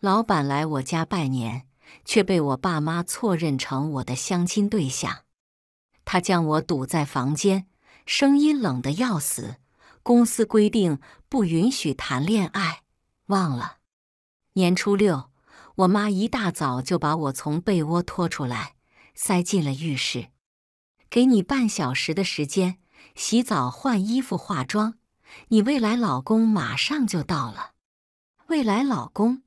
老板来我家拜年，却被我爸妈错认成我的相亲对象。他将我堵在房间，声音冷得要死。公司规定不允许谈恋爱，忘了。年初六，我妈一大早就把我从被窝拖出来，塞进了浴室。给你半小时的时间，洗澡、换衣服、化妆。你未来老公马上就到了，未来老公。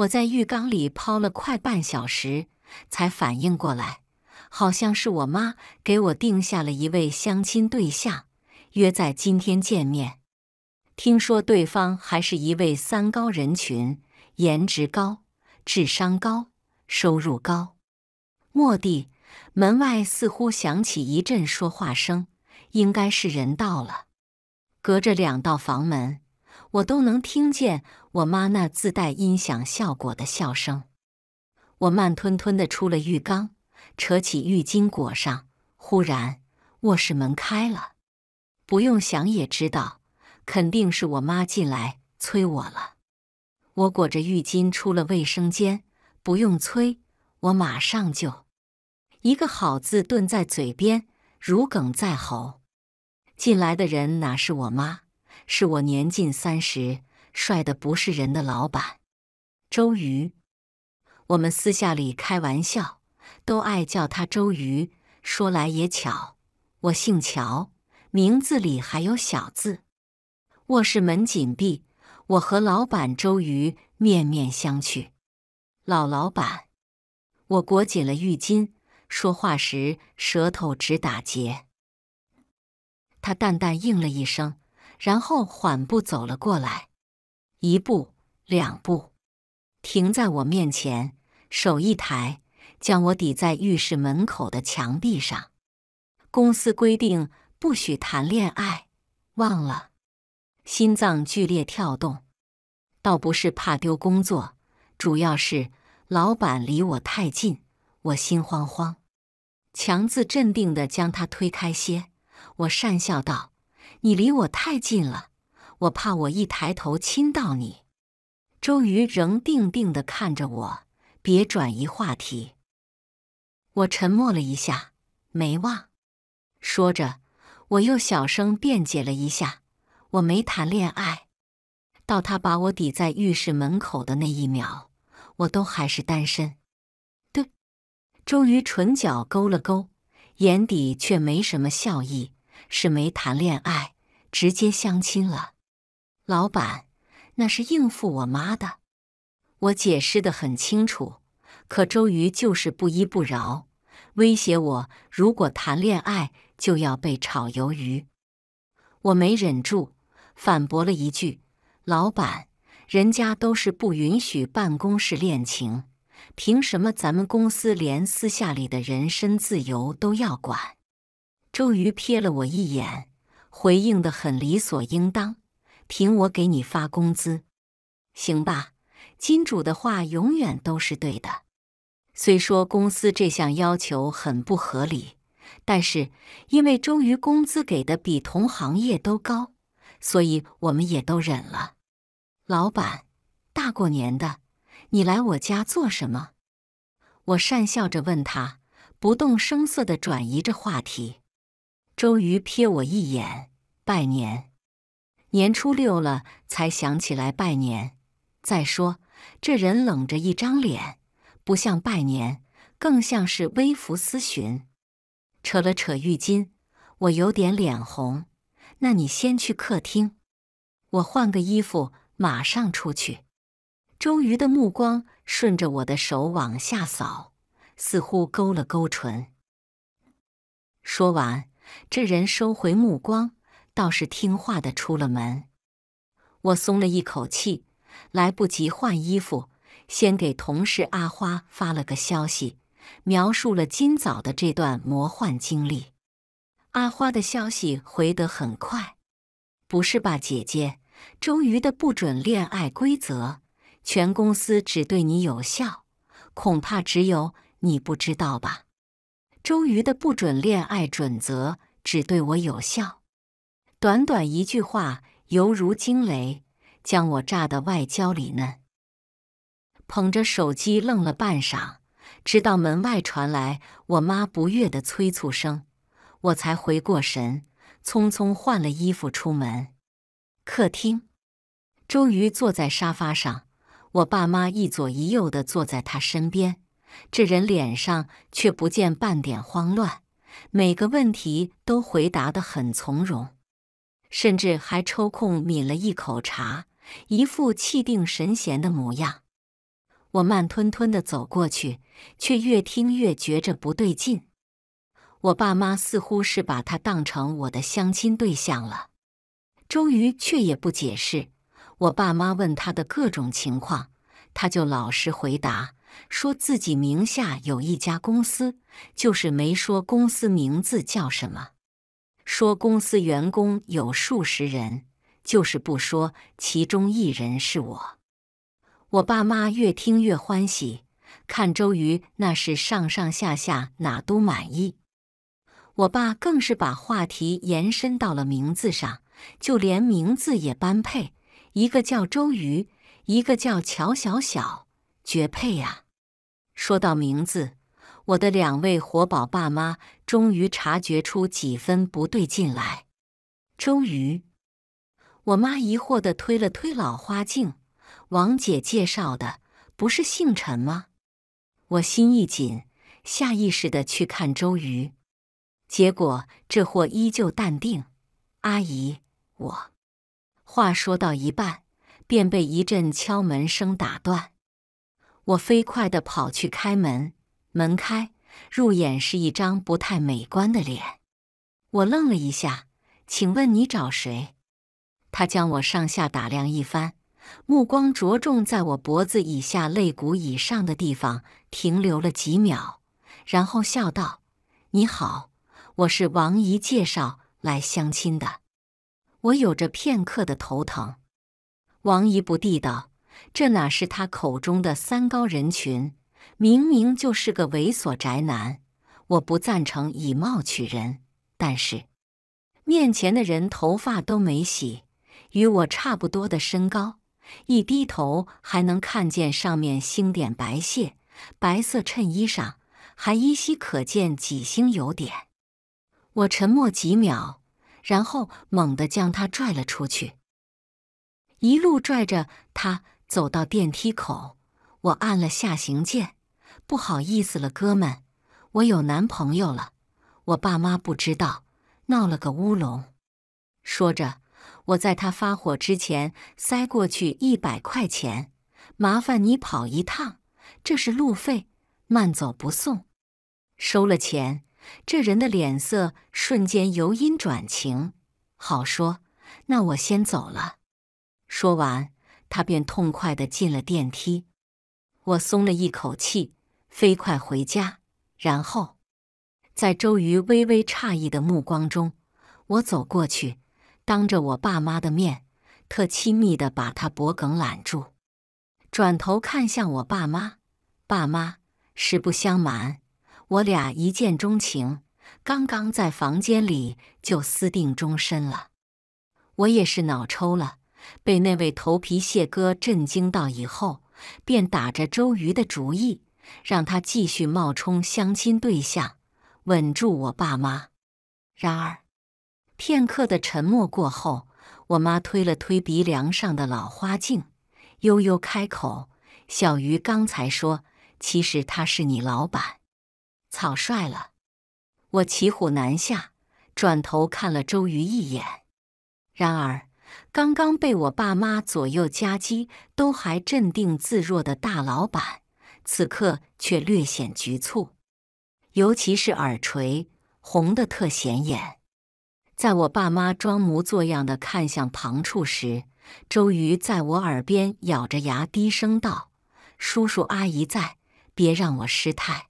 我在浴缸里泡了快半小时，才反应过来，好像是我妈给我定下了一位相亲对象，约在今天见面。听说对方还是一位三高人群，颜值高、智商高、收入高。蓦地，门外似乎响起一阵说话声，应该是人到了。隔着两道房门。我都能听见我妈那自带音响效果的笑声。我慢吞吞地出了浴缸，扯起浴巾裹上。忽然，卧室门开了，不用想也知道，肯定是我妈进来催我了。我裹着浴巾出了卫生间，不用催，我马上就一个“好”字顿在嘴边，如鲠在喉。进来的人哪是我妈？是我年近三十，帅的不是人的老板，周瑜。我们私下里开玩笑，都爱叫他周瑜。说来也巧，我姓乔，名字里还有小字。卧室门紧闭，我和老板周瑜面面相觑。老老板，我裹紧了浴巾，说话时舌头直打结。他淡淡应了一声。然后缓步走了过来，一步两步，停在我面前，手一抬，将我抵在浴室门口的墙壁上。公司规定不许谈恋爱，忘了。心脏剧烈跳动，倒不是怕丢工作，主要是老板离我太近，我心慌慌。强自镇定的将他推开些，我讪笑道。你离我太近了，我怕我一抬头亲到你。周瑜仍定定的看着我，别转移话题。我沉默了一下，没忘。说着，我又小声辩解了一下，我没谈恋爱。到他把我抵在浴室门口的那一秒，我都还是单身。对，周瑜唇角勾了勾，眼底却没什么笑意。是没谈恋爱，直接相亲了。老板，那是应付我妈的。我解释的很清楚，可周瑜就是不依不饶，威胁我如果谈恋爱就要被炒鱿鱼。我没忍住，反驳了一句：“老板，人家都是不允许办公室恋情，凭什么咱们公司连私下里的人身自由都要管？”周瑜瞥了我一眼，回应的很理所应当。凭我给你发工资，行吧？金主的话永远都是对的。虽说公司这项要求很不合理，但是因为周瑜工资给的比同行业都高，所以我们也都忍了。老板，大过年的，你来我家做什么？我讪笑着问他，不动声色的转移着话题。周瑜瞥我一眼，拜年，年初六了才想起来拜年。再说这人冷着一张脸，不像拜年，更像是微服私巡。扯了扯浴巾，我有点脸红。那你先去客厅，我换个衣服，马上出去。周瑜的目光顺着我的手往下扫，似乎勾了勾唇，说完。这人收回目光，倒是听话的出了门。我松了一口气，来不及换衣服，先给同事阿花发了个消息，描述了今早的这段魔幻经历。阿花的消息回得很快：“不是吧，姐姐？周瑜的不准恋爱规则，全公司只对你有效，恐怕只有你不知道吧。”周瑜的不准恋爱准则只对我有效，短短一句话犹如惊雷，将我炸得外焦里嫩。捧着手机愣了半晌，直到门外传来我妈不悦的催促声，我才回过神，匆匆换了衣服出门。客厅，周瑜坐在沙发上，我爸妈一左一右的坐在他身边。这人脸上却不见半点慌乱，每个问题都回答得很从容，甚至还抽空抿了一口茶，一副气定神闲的模样。我慢吞吞地走过去，却越听越觉着不对劲。我爸妈似乎是把他当成我的相亲对象了，周瑜却也不解释。我爸妈问他的各种情况，他就老实回答。说自己名下有一家公司，就是没说公司名字叫什么。说公司员工有数十人，就是不说其中一人是我。我爸妈越听越欢喜，看周瑜那是上上下下哪都满意。我爸更是把话题延伸到了名字上，就连名字也般配，一个叫周瑜，一个叫乔小小。绝配啊！说到名字，我的两位活宝爸妈终于察觉出几分不对劲来。周瑜，我妈疑惑的推了推老花镜。王姐介绍的不是姓陈吗？我心一紧，下意识的去看周瑜，结果这货依旧淡定。阿姨，我话说到一半，便被一阵敲门声打断。我飞快地跑去开门，门开，入眼是一张不太美观的脸。我愣了一下，请问你找谁？他将我上下打量一番，目光着重在我脖子以下、肋骨以上的地方停留了几秒，然后笑道：“你好，我是王姨介绍来相亲的。”我有着片刻的头疼，王姨不地道。这哪是他口中的三高人群？明明就是个猥琐宅男！我不赞成以貌取人，但是面前的人头发都没洗，与我差不多的身高，一低头还能看见上面星点白屑，白色衬衣上还依稀可见几星油点。我沉默几秒，然后猛地将他拽了出去，一路拽着他。走到电梯口，我按了下行键。不好意思了，哥们，我有男朋友了，我爸妈不知道，闹了个乌龙。说着，我在他发火之前塞过去一百块钱，麻烦你跑一趟，这是路费，慢走不送。收了钱，这人的脸色瞬间由阴转晴。好说，那我先走了。说完。他便痛快地进了电梯，我松了一口气，飞快回家。然后，在周瑜微微诧异的目光中，我走过去，当着我爸妈的面，特亲密地把他脖梗揽住，转头看向我爸妈：“爸妈，实不相瞒，我俩一见钟情，刚刚在房间里就私定终身了。我也是脑抽了。”被那位头皮屑哥震惊到以后，便打着周瑜的主意，让他继续冒充相亲对象，稳住我爸妈。然而，片刻的沉默过后，我妈推了推鼻梁上的老花镜，悠悠开口：“小鱼刚才说，其实他是你老板，草率了。”我骑虎难下，转头看了周瑜一眼。然而。刚刚被我爸妈左右夹击，都还镇定自若的大老板，此刻却略显局促，尤其是耳垂红得特显眼。在我爸妈装模作样的看向旁处时，周瑜在我耳边咬着牙低声道：“叔叔阿姨在，别让我失态。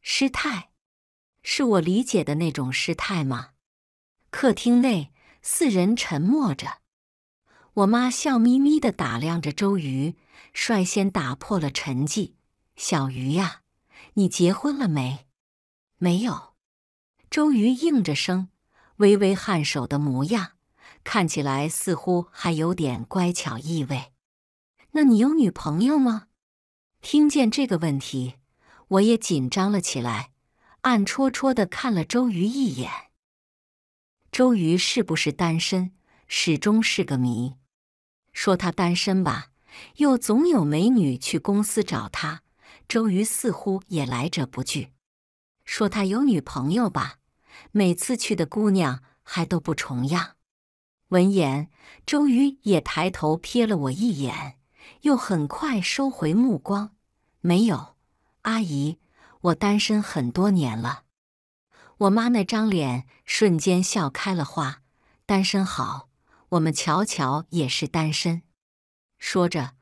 失态，是我理解的那种失态吗？”客厅内四人沉默着。我妈笑眯眯的打量着周瑜，率先打破了沉寂：“小鱼呀，你结婚了没？”“没有。”周瑜应着声，微微颔首的模样，看起来似乎还有点乖巧意味。“那你有女朋友吗？”听见这个问题，我也紧张了起来，暗戳戳的看了周瑜一眼。周瑜是不是单身，始终是个谜。说他单身吧，又总有美女去公司找他。周瑜似乎也来者不拒。说他有女朋友吧，每次去的姑娘还都不重样。闻言，周瑜也抬头瞥了我一眼，又很快收回目光。没有，阿姨，我单身很多年了。我妈那张脸瞬间笑开了花。单身好。我们乔乔也是单身。说着，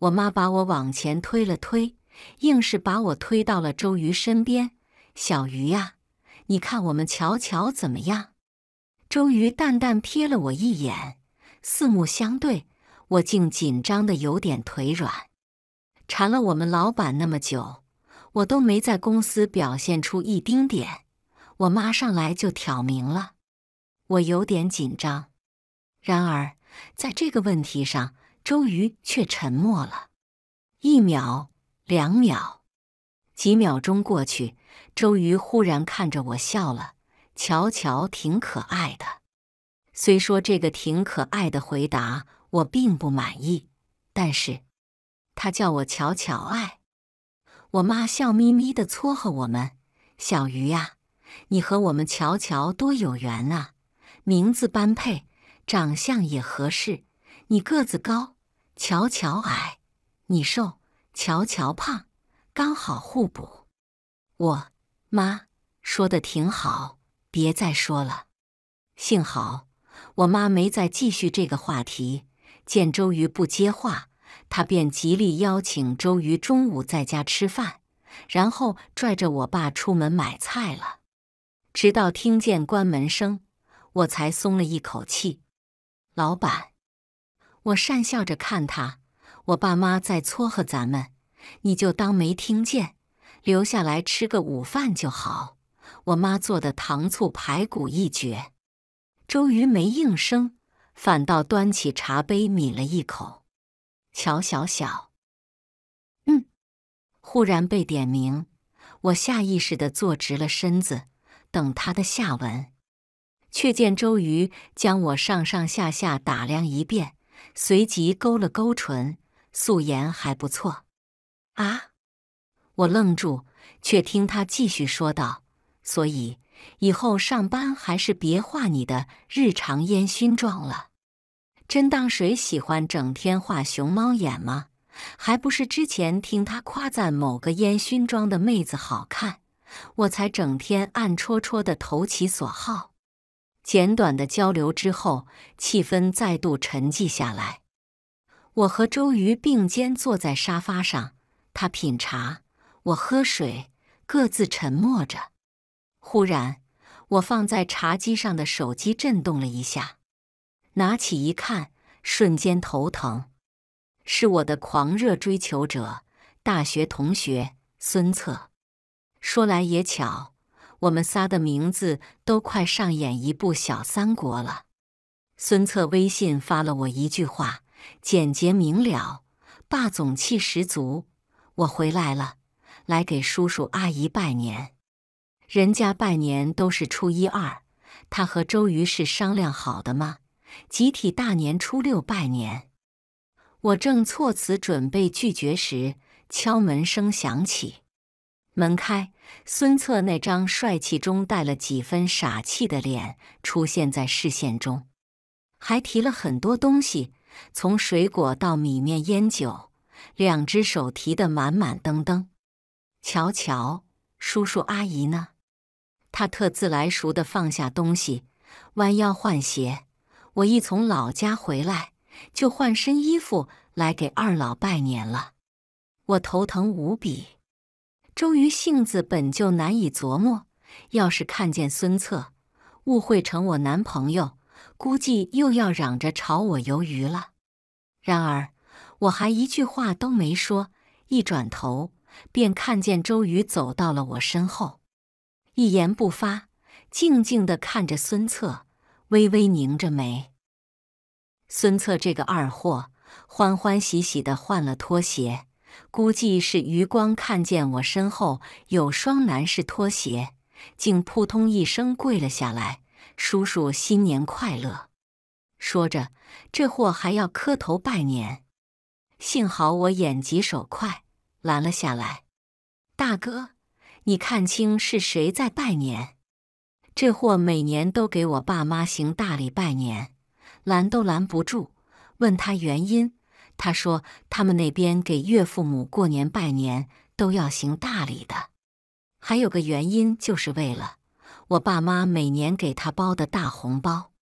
我妈把我往前推了推，硬是把我推到了周瑜身边。小鱼呀，你看我们乔乔怎么样？周瑜淡淡瞥了我一眼，四目相对，我竟紧张的有点腿软。缠了我们老板那么久，我都没在公司表现出一丁点。我妈上来就挑明了，我有点紧张。然而，在这个问题上，周瑜却沉默了。一秒，两秒，几秒钟过去，周瑜忽然看着我笑了。乔乔挺可爱的，虽说这个挺可爱的回答我并不满意，但是他叫我乔乔爱。我妈笑眯眯的撮合我们：“小鱼呀，你和我们乔乔多有缘啊，名字般配。”长相也合适，你个子高，乔乔矮；你瘦，乔乔胖，刚好互补。我妈说的挺好，别再说了。幸好我妈没再继续这个话题。见周瑜不接话，她便极力邀请周瑜中午在家吃饭，然后拽着我爸出门买菜了。直到听见关门声，我才松了一口气。老板，我讪笑着看他，我爸妈在撮合咱们，你就当没听见，留下来吃个午饭就好。我妈做的糖醋排骨一绝。周瑜没应声，反倒端起茶杯抿了一口。乔小小，嗯，忽然被点名，我下意识的坐直了身子，等他的下文。却见周瑜将我上上下下打量一遍，随即勾了勾唇，素颜还不错啊！我愣住，却听他继续说道：“所以以后上班还是别画你的日常烟熏妆了。真当谁喜欢整天画熊猫眼吗？还不是之前听他夸赞某个烟熏妆的妹子好看，我才整天暗戳戳的投其所好。”简短的交流之后，气氛再度沉寂下来。我和周瑜并肩坐在沙发上，他品茶，我喝水，各自沉默着。忽然，我放在茶几上的手机震动了一下，拿起一看，瞬间头疼。是我的狂热追求者、大学同学孙策。说来也巧。我们仨的名字都快上演一部小三国了。孙策微信发了我一句话，简洁明了，霸总气十足：“我回来了，来给叔叔阿姨拜年。”人家拜年都是初一、二，他和周瑜是商量好的吗？集体大年初六拜年。我正措辞准备拒绝时，敲门声响起，门开。孙策那张帅气中带了几分傻气的脸出现在视线中，还提了很多东西，从水果到米面烟酒，两只手提得满满登登。瞧瞧，叔叔阿姨呢？他特自来熟地放下东西，弯腰换鞋。我一从老家回来，就换身衣服来给二老拜年了。我头疼无比。周瑜性子本就难以琢磨，要是看见孙策误会成我男朋友，估计又要嚷着炒我鱿鱼了。然而我还一句话都没说，一转头便看见周瑜走到了我身后，一言不发，静静地看着孙策，微微拧着眉。孙策这个二货，欢欢喜喜地换了拖鞋。估计是余光看见我身后有双男士拖鞋，竟扑通一声跪了下来。叔叔，新年快乐！说着，这货还要磕头拜年。幸好我眼疾手快，拦了下来。大哥，你看清是谁在拜年？这货每年都给我爸妈行大礼拜年，拦都拦不住。问他原因。他说：“他们那边给岳父母过年拜年都要行大礼的，还有个原因，就是为了我爸妈每年给他包的大红包。”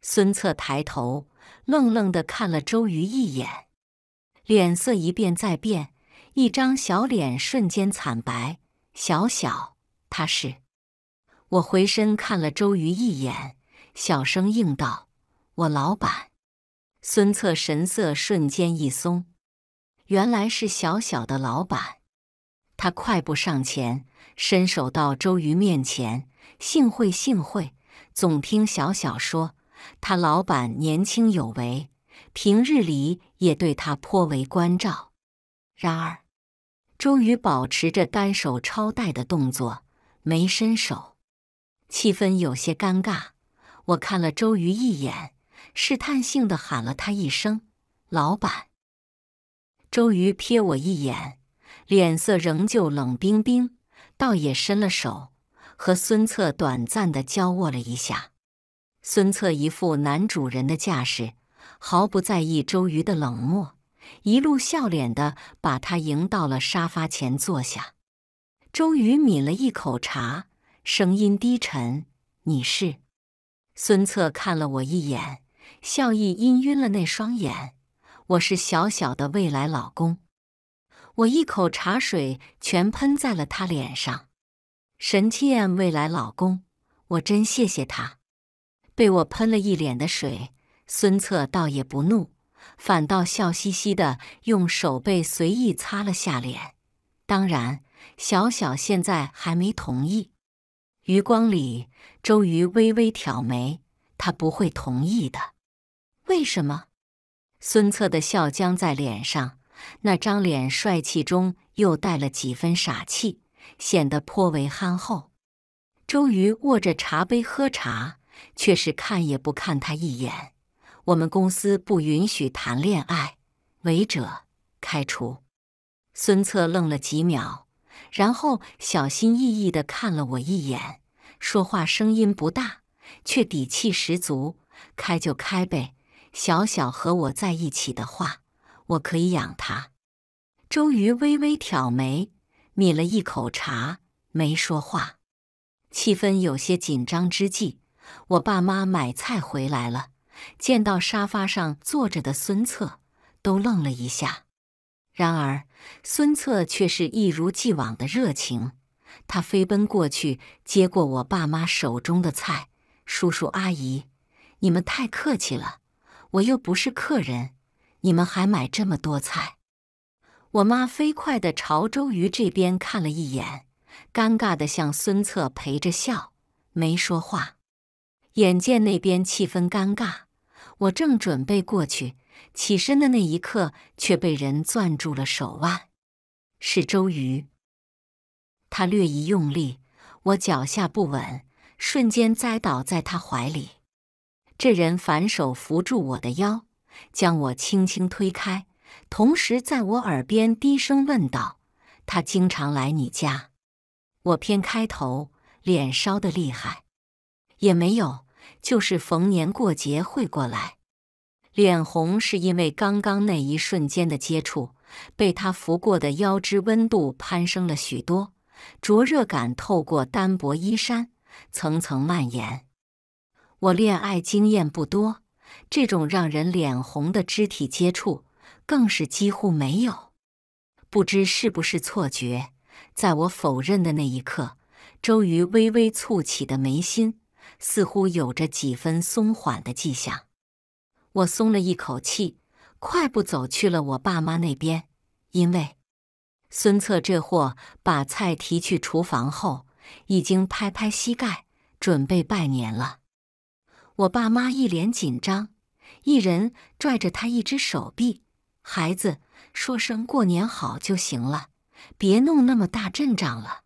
孙策抬头愣愣地看了周瑜一眼，脸色一变再变，一张小脸瞬间惨白。小小，他是我回身看了周瑜一眼，小声应道：“我老板。”孙策神色瞬间一松，原来是小小的老板。他快步上前，伸手到周瑜面前：“幸会，幸会！总听小小说，他老板年轻有为，平日里也对他颇为关照。”然而，周瑜保持着单手抄带的动作，没伸手。气氛有些尴尬，我看了周瑜一眼。试探性的喊了他一声“老板”。周瑜瞥我一眼，脸色仍旧冷冰冰，倒也伸了手，和孙策短暂的交握了一下。孙策一副男主人的架势，毫不在意周瑜的冷漠，一路笑脸的把他迎到了沙发前坐下。周瑜抿了一口茶，声音低沉：“你是？”孙策看了我一眼。笑意氤氲了那双眼，我是小小的未来老公，我一口茶水全喷在了他脸上。神七未来老公，我真谢谢他，被我喷了一脸的水。孙策倒也不怒，反倒笑嘻嘻的用手背随意擦了下脸。当然，小小现在还没同意。余光里，周瑜微微挑眉，他不会同意的。为什么？孙策的笑僵在脸上，那张脸帅气中又带了几分傻气，显得颇为憨厚。周瑜握着茶杯喝茶，却是看也不看他一眼。我们公司不允许谈恋爱，违者开除。孙策愣了几秒，然后小心翼翼的看了我一眼，说话声音不大，却底气十足：“开就开呗。”小小和我在一起的话，我可以养他。周瑜微微挑眉，抿了一口茶，没说话。气氛有些紧张之际，我爸妈买菜回来了，见到沙发上坐着的孙策，都愣了一下。然而，孙策却是一如既往的热情，他飞奔过去，接过我爸妈手中的菜。叔叔阿姨，你们太客气了。我又不是客人，你们还买这么多菜？我妈飞快的朝周瑜这边看了一眼，尴尬的向孙策陪着笑，没说话。眼见那边气氛尴尬，我正准备过去，起身的那一刻，却被人攥住了手腕。是周瑜，他略一用力，我脚下不稳，瞬间栽倒在他怀里。这人反手扶住我的腰，将我轻轻推开，同时在我耳边低声问道：“他经常来你家？”我偏开头，脸烧得厉害，也没有，就是逢年过节会过来。脸红是因为刚刚那一瞬间的接触，被他扶过的腰肢温度攀升了许多，灼热感透过单薄衣衫层层蔓延。我恋爱经验不多，这种让人脸红的肢体接触更是几乎没有。不知是不是错觉，在我否认的那一刻，周瑜微微蹙起的眉心似乎有着几分松缓的迹象。我松了一口气，快步走去了我爸妈那边，因为孙策这货把菜提去厨房后，已经拍拍膝盖准备拜年了。我爸妈一脸紧张，一人拽着他一只手臂。孩子，说声过年好就行了，别弄那么大阵仗了。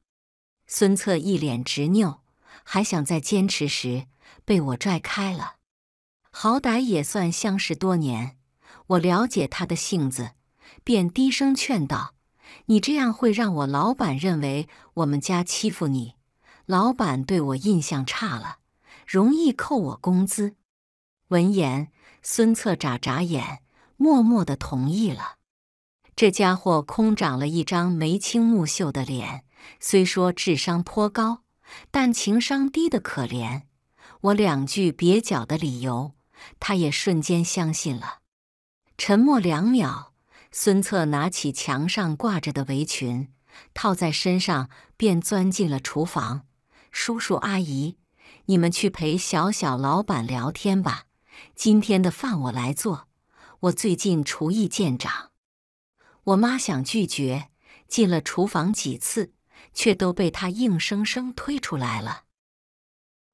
孙策一脸执拗，还想再坚持时，被我拽开了。好歹也算相识多年，我了解他的性子，便低声劝道：“你这样会让我老板认为我们家欺负你，老板对我印象差了。”容易扣我工资。闻言，孙策眨眨眼，默默的同意了。这家伙空长了一张眉清目秀的脸，虽说智商颇高，但情商低的可怜。我两句蹩脚的理由，他也瞬间相信了。沉默两秒，孙策拿起墙上挂着的围裙，套在身上，便钻进了厨房。叔叔阿姨。你们去陪小小老板聊天吧，今天的饭我来做。我最近厨艺见长。我妈想拒绝，进了厨房几次，却都被他硬生生推出来了。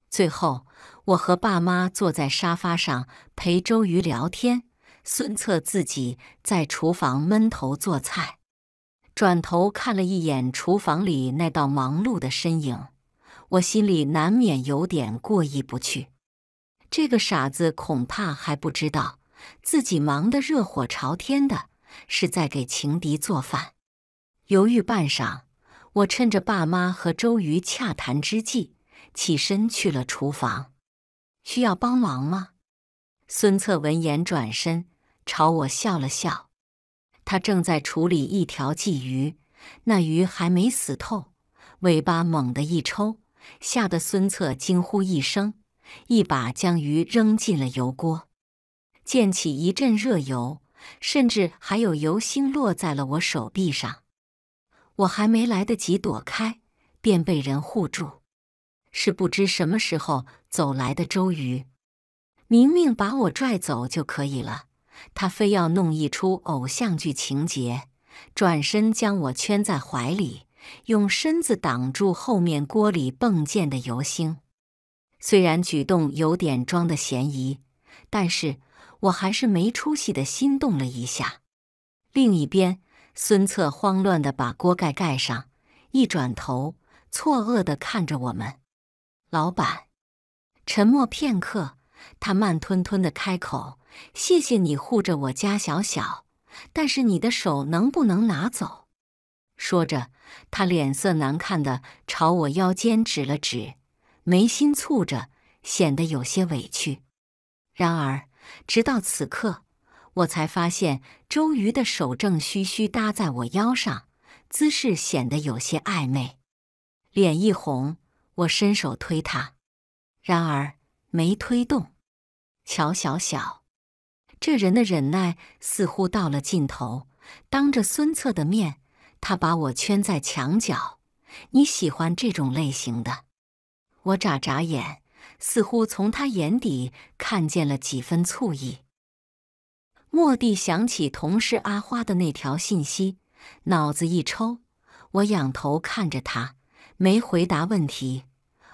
最后，我和爸妈坐在沙发上陪周瑜聊天，孙策自己在厨房闷头做菜。转头看了一眼厨房里那道忙碌的身影。我心里难免有点过意不去，这个傻子恐怕还不知道，自己忙得热火朝天的是在给情敌做饭。犹豫半晌，我趁着爸妈和周瑜洽谈之际，起身去了厨房。需要帮忙吗？孙策闻言转身朝我笑了笑，他正在处理一条鲫鱼，那鱼还没死透，尾巴猛地一抽。吓得孙策惊呼一声，一把将鱼扔进了油锅，溅起一阵热油，甚至还有油星落在了我手臂上。我还没来得及躲开，便被人护住。是不知什么时候走来的周瑜，明明把我拽走就可以了，他非要弄一出偶像剧情节，转身将我圈在怀里。用身子挡住后面锅里迸溅的油星，虽然举动有点装的嫌疑，但是我还是没出息的心动了一下。另一边，孙策慌乱的把锅盖盖上，一转头，错愕的看着我们。老板沉默片刻，他慢吞吞的开口：“谢谢你护着我家小小，但是你的手能不能拿走？”说着。他脸色难看的朝我腰间指了指，眉心蹙着，显得有些委屈。然而，直到此刻，我才发现周瑜的手正虚虚搭在我腰上，姿势显得有些暧昧。脸一红，我伸手推他，然而没推动。乔小小，这人的忍耐似乎到了尽头，当着孙策的面。他把我圈在墙角，你喜欢这种类型的？我眨眨眼，似乎从他眼底看见了几分醋意。蓦地想起同事阿花的那条信息，脑子一抽，我仰头看着他，没回答问题，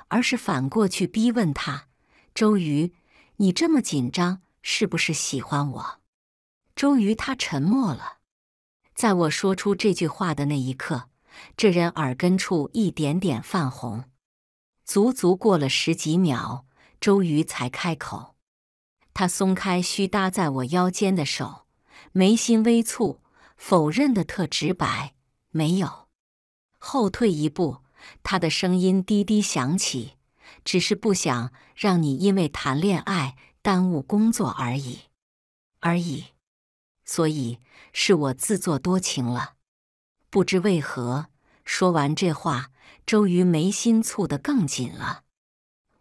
而是反过去逼问他：“周瑜，你这么紧张，是不是喜欢我？”周瑜他沉默了。在我说出这句话的那一刻，这人耳根处一点点泛红，足足过了十几秒，周瑜才开口。他松开虚搭在我腰间的手，眉心微蹙，否认的特直白：“没有。”后退一步，他的声音低低响起：“只是不想让你因为谈恋爱耽误工作而已，而已。”所以是我自作多情了，不知为何，说完这话，周瑜眉心蹙得更紧了。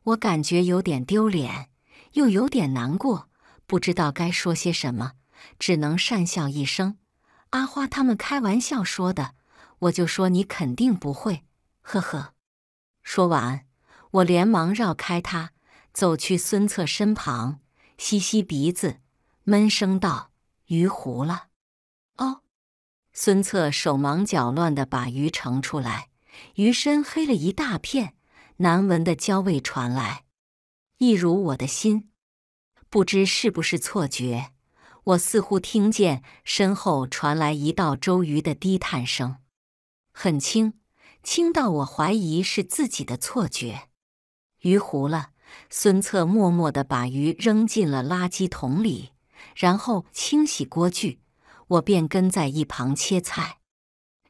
我感觉有点丢脸，又有点难过，不知道该说些什么，只能讪笑一声：“阿花他们开玩笑说的，我就说你肯定不会。”呵呵。说完，我连忙绕开他，走去孙策身旁，吸吸鼻子，闷声道。鱼糊了，哦！孙策手忙脚乱的把鱼盛出来，鱼身黑了一大片，难闻的焦味传来，一如我的心。不知是不是错觉，我似乎听见身后传来一道周瑜的低叹声，很轻，轻到我怀疑是自己的错觉。鱼糊了，孙策默默的把鱼扔进了垃圾桶里。然后清洗锅具，我便跟在一旁切菜。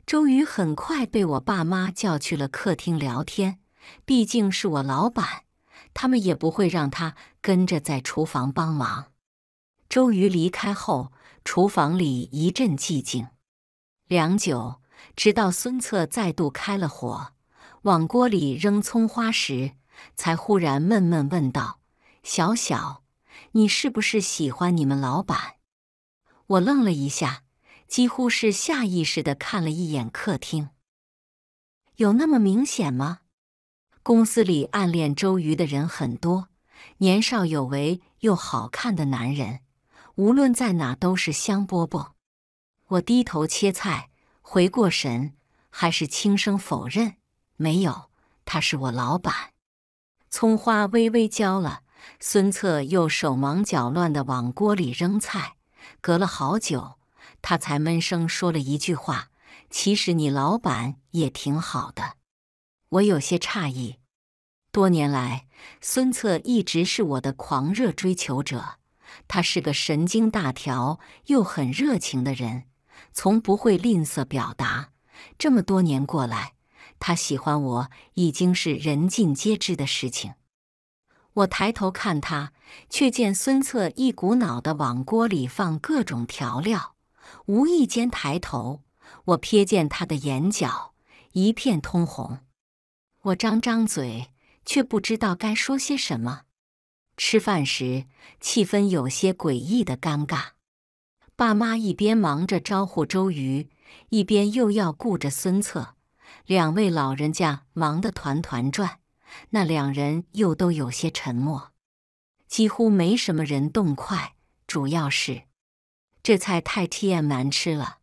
周瑜很快被我爸妈叫去了客厅聊天，毕竟是我老板，他们也不会让他跟着在厨房帮忙。周瑜离开后，厨房里一阵寂静，良久，直到孙策再度开了火，往锅里扔葱花时，才忽然闷闷问道：“小小。”你是不是喜欢你们老板？我愣了一下，几乎是下意识的看了一眼客厅，有那么明显吗？公司里暗恋周瑜的人很多，年少有为又好看的男人，无论在哪都是香饽饽。我低头切菜，回过神，还是轻声否认：“没有，他是我老板。”葱花微微焦了。孙策又手忙脚乱地往锅里扔菜，隔了好久，他才闷声说了一句话：“其实你老板也挺好的。”我有些诧异，多年来，孙策一直是我的狂热追求者。他是个神经大条又很热情的人，从不会吝啬表达。这么多年过来，他喜欢我已经是人尽皆知的事情。我抬头看他，却见孙策一股脑的往锅里放各种调料。无意间抬头，我瞥见他的眼角一片通红。我张张嘴，却不知道该说些什么。吃饭时气氛有些诡异的尴尬。爸妈一边忙着招呼周瑜，一边又要顾着孙策，两位老人家忙得团团转。那两人又都有些沉默，几乎没什么人动筷。主要是这菜太 TM 难吃了，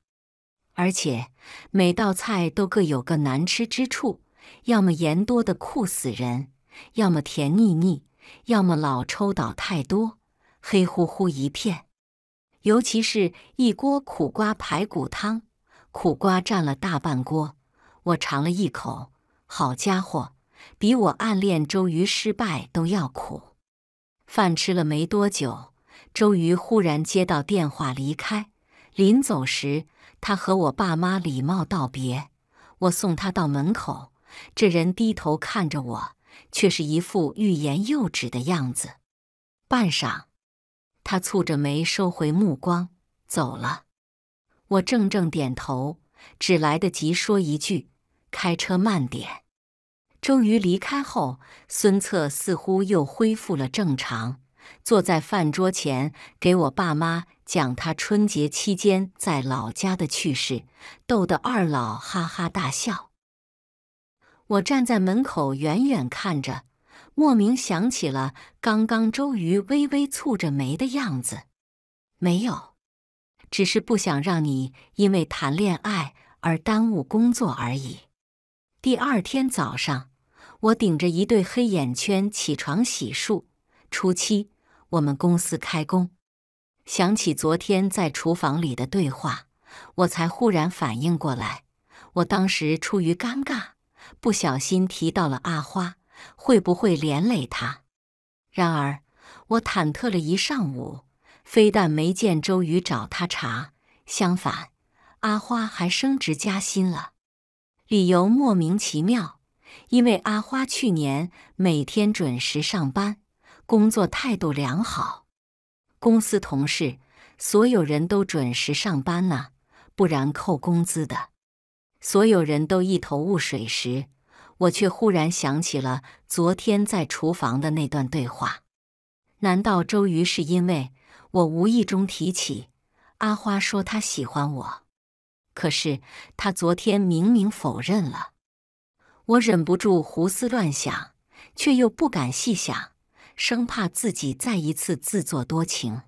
而且每道菜都各有个难吃之处：要么盐多的酷死人，要么甜腻腻，要么老抽倒太多，黑乎乎一片。尤其是一锅苦瓜排骨汤，苦瓜占了大半锅。我尝了一口，好家伙！比我暗恋周瑜失败都要苦。饭吃了没多久，周瑜忽然接到电话离开。临走时，他和我爸妈礼貌道别。我送他到门口，这人低头看着我，却是一副欲言又止的样子。半晌，他蹙着眉收回目光，走了。我怔怔点头，只来得及说一句：“开车慢点。”周瑜离开后，孙策似乎又恢复了正常，坐在饭桌前给我爸妈讲他春节期间在老家的趣事，逗得二老哈哈大笑。我站在门口远远看着，莫名想起了刚刚周瑜微微蹙着眉的样子。没有，只是不想让你因为谈恋爱而耽误工作而已。第二天早上。我顶着一对黑眼圈起床洗漱。初七，我们公司开工。想起昨天在厨房里的对话，我才忽然反应过来，我当时出于尴尬，不小心提到了阿花，会不会连累她？然而，我忐忑了一上午，非但没见周瑜找他查，相反，阿花还升职加薪了，理由莫名其妙。因为阿花去年每天准时上班，工作态度良好。公司同事所有人都准时上班呢，不然扣工资的。所有人都一头雾水时，我却忽然想起了昨天在厨房的那段对话。难道周瑜是因为我无意中提起阿花说她喜欢我？可是他昨天明明否认了。我忍不住胡思乱想，却又不敢细想，生怕自己再一次自作多情。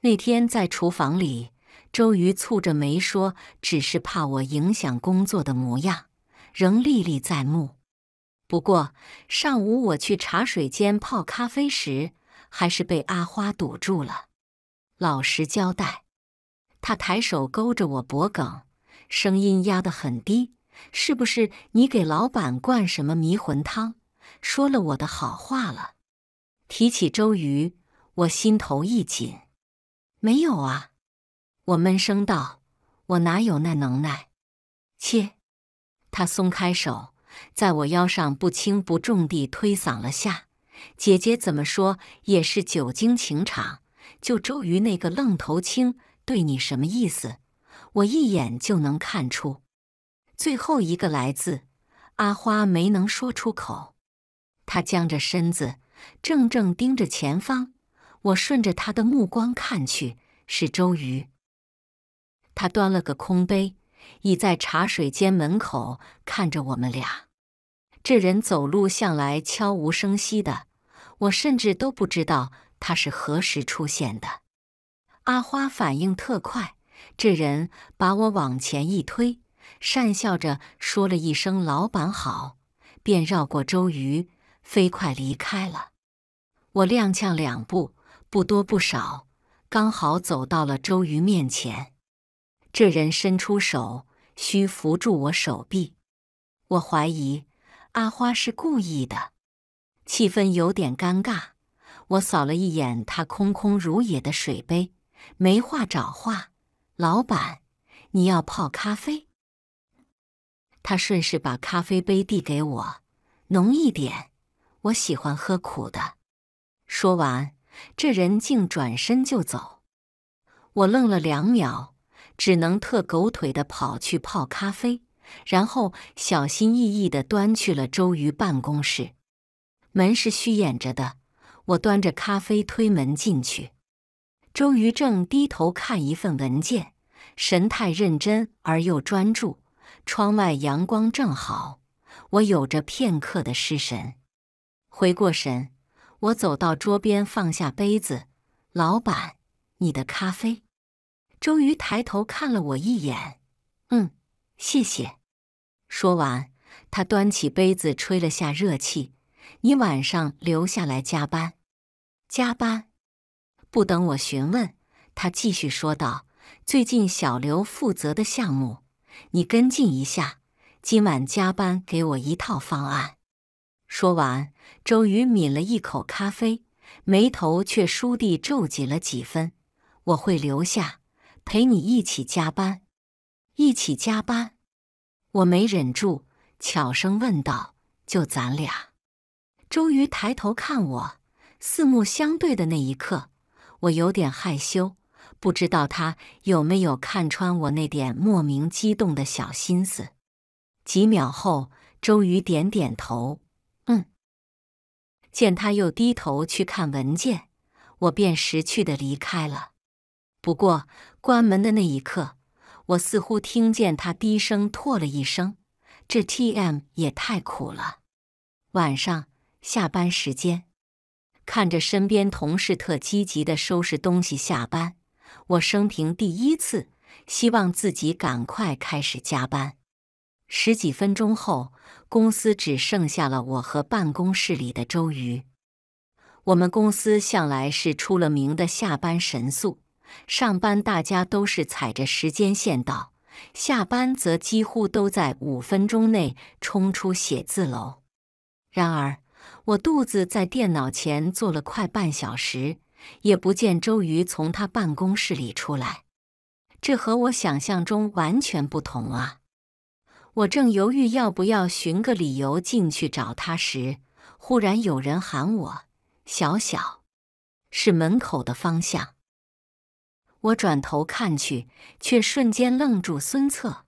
那天在厨房里，周瑜蹙着眉说：“只是怕我影响工作的模样”，仍历历在目。不过上午我去茶水间泡咖啡时，还是被阿花堵住了。老实交代，他抬手勾着我脖颈，声音压得很低。是不是你给老板灌什么迷魂汤，说了我的好话了？提起周瑜，我心头一紧。没有啊，我闷声道：“我哪有那能耐？”切！他松开手，在我腰上不轻不重地推搡了下。姐姐怎么说也是久经情场，就周瑜那个愣头青，对你什么意思？我一眼就能看出。最后一个来自阿花，没能说出口。他僵着身子，正正盯着前方。我顺着他的目光看去，是周瑜。他端了个空杯，倚在茶水间门口，看着我们俩。这人走路向来悄无声息的，我甚至都不知道他是何时出现的。阿花反应特快，这人把我往前一推。讪笑着说了一声“老板好”，便绕过周瑜，飞快离开了。我踉跄两步，不多不少，刚好走到了周瑜面前。这人伸出手，需扶住我手臂。我怀疑阿花是故意的，气氛有点尴尬。我扫了一眼他空空如也的水杯，没话找话：“老板，你要泡咖啡？”他顺势把咖啡杯递给我，浓一点，我喜欢喝苦的。说完，这人竟转身就走。我愣了两秒，只能特狗腿的跑去泡咖啡，然后小心翼翼的端去了周瑜办公室。门是虚掩着的，我端着咖啡推门进去，周瑜正低头看一份文件，神态认真而又专注。窗外阳光正好，我有着片刻的失神。回过神，我走到桌边，放下杯子。老板，你的咖啡。周瑜抬头看了我一眼，嗯，谢谢。说完，他端起杯子吹了下热气。你晚上留下来加班？加班？不等我询问，他继续说道：“最近小刘负责的项目。”你跟进一下，今晚加班给我一套方案。说完，周瑜抿了一口咖啡，眉头却倏地皱紧了几分。我会留下，陪你一起加班，一起加班。我没忍住，悄声问道：“就咱俩？”周瑜抬头看我，四目相对的那一刻，我有点害羞。不知道他有没有看穿我那点莫名激动的小心思。几秒后，周瑜点点头，嗯。见他又低头去看文件，我便识趣的离开了。不过关门的那一刻，我似乎听见他低声唾了一声：“这 T.M 也太苦了。”晚上下班时间，看着身边同事特积极的收拾东西下班。我生平第一次希望自己赶快开始加班。十几分钟后，公司只剩下了我和办公室里的周瑜。我们公司向来是出了名的下班神速，上班大家都是踩着时间线到，下班则几乎都在五分钟内冲出写字楼。然而，我肚子在电脑前坐了快半小时。也不见周瑜从他办公室里出来，这和我想象中完全不同啊！我正犹豫要不要寻个理由进去找他时，忽然有人喊我：“小小，是门口的方向。”我转头看去，却瞬间愣住。孙策，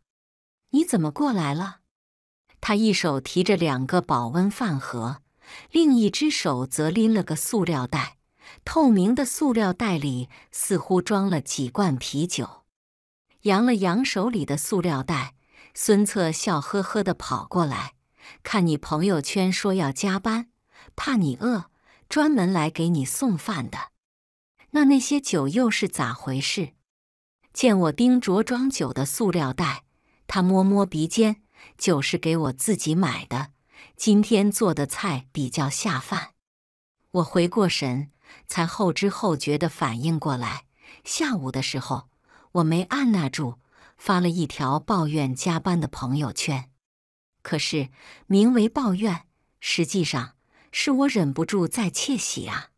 你怎么过来了？他一手提着两个保温饭盒，另一只手则拎了个塑料袋。透明的塑料袋里似乎装了几罐啤酒，扬了扬手里的塑料袋，孙策笑呵呵的跑过来，看你朋友圈说要加班，怕你饿，专门来给你送饭的。那那些酒又是咋回事？见我盯着装酒的塑料袋，他摸摸鼻尖，酒是给我自己买的，今天做的菜比较下饭。我回过神。才后知后觉地反应过来，下午的时候我没按捺住，发了一条抱怨加班的朋友圈。可是名为抱怨，实际上是我忍不住在窃喜啊！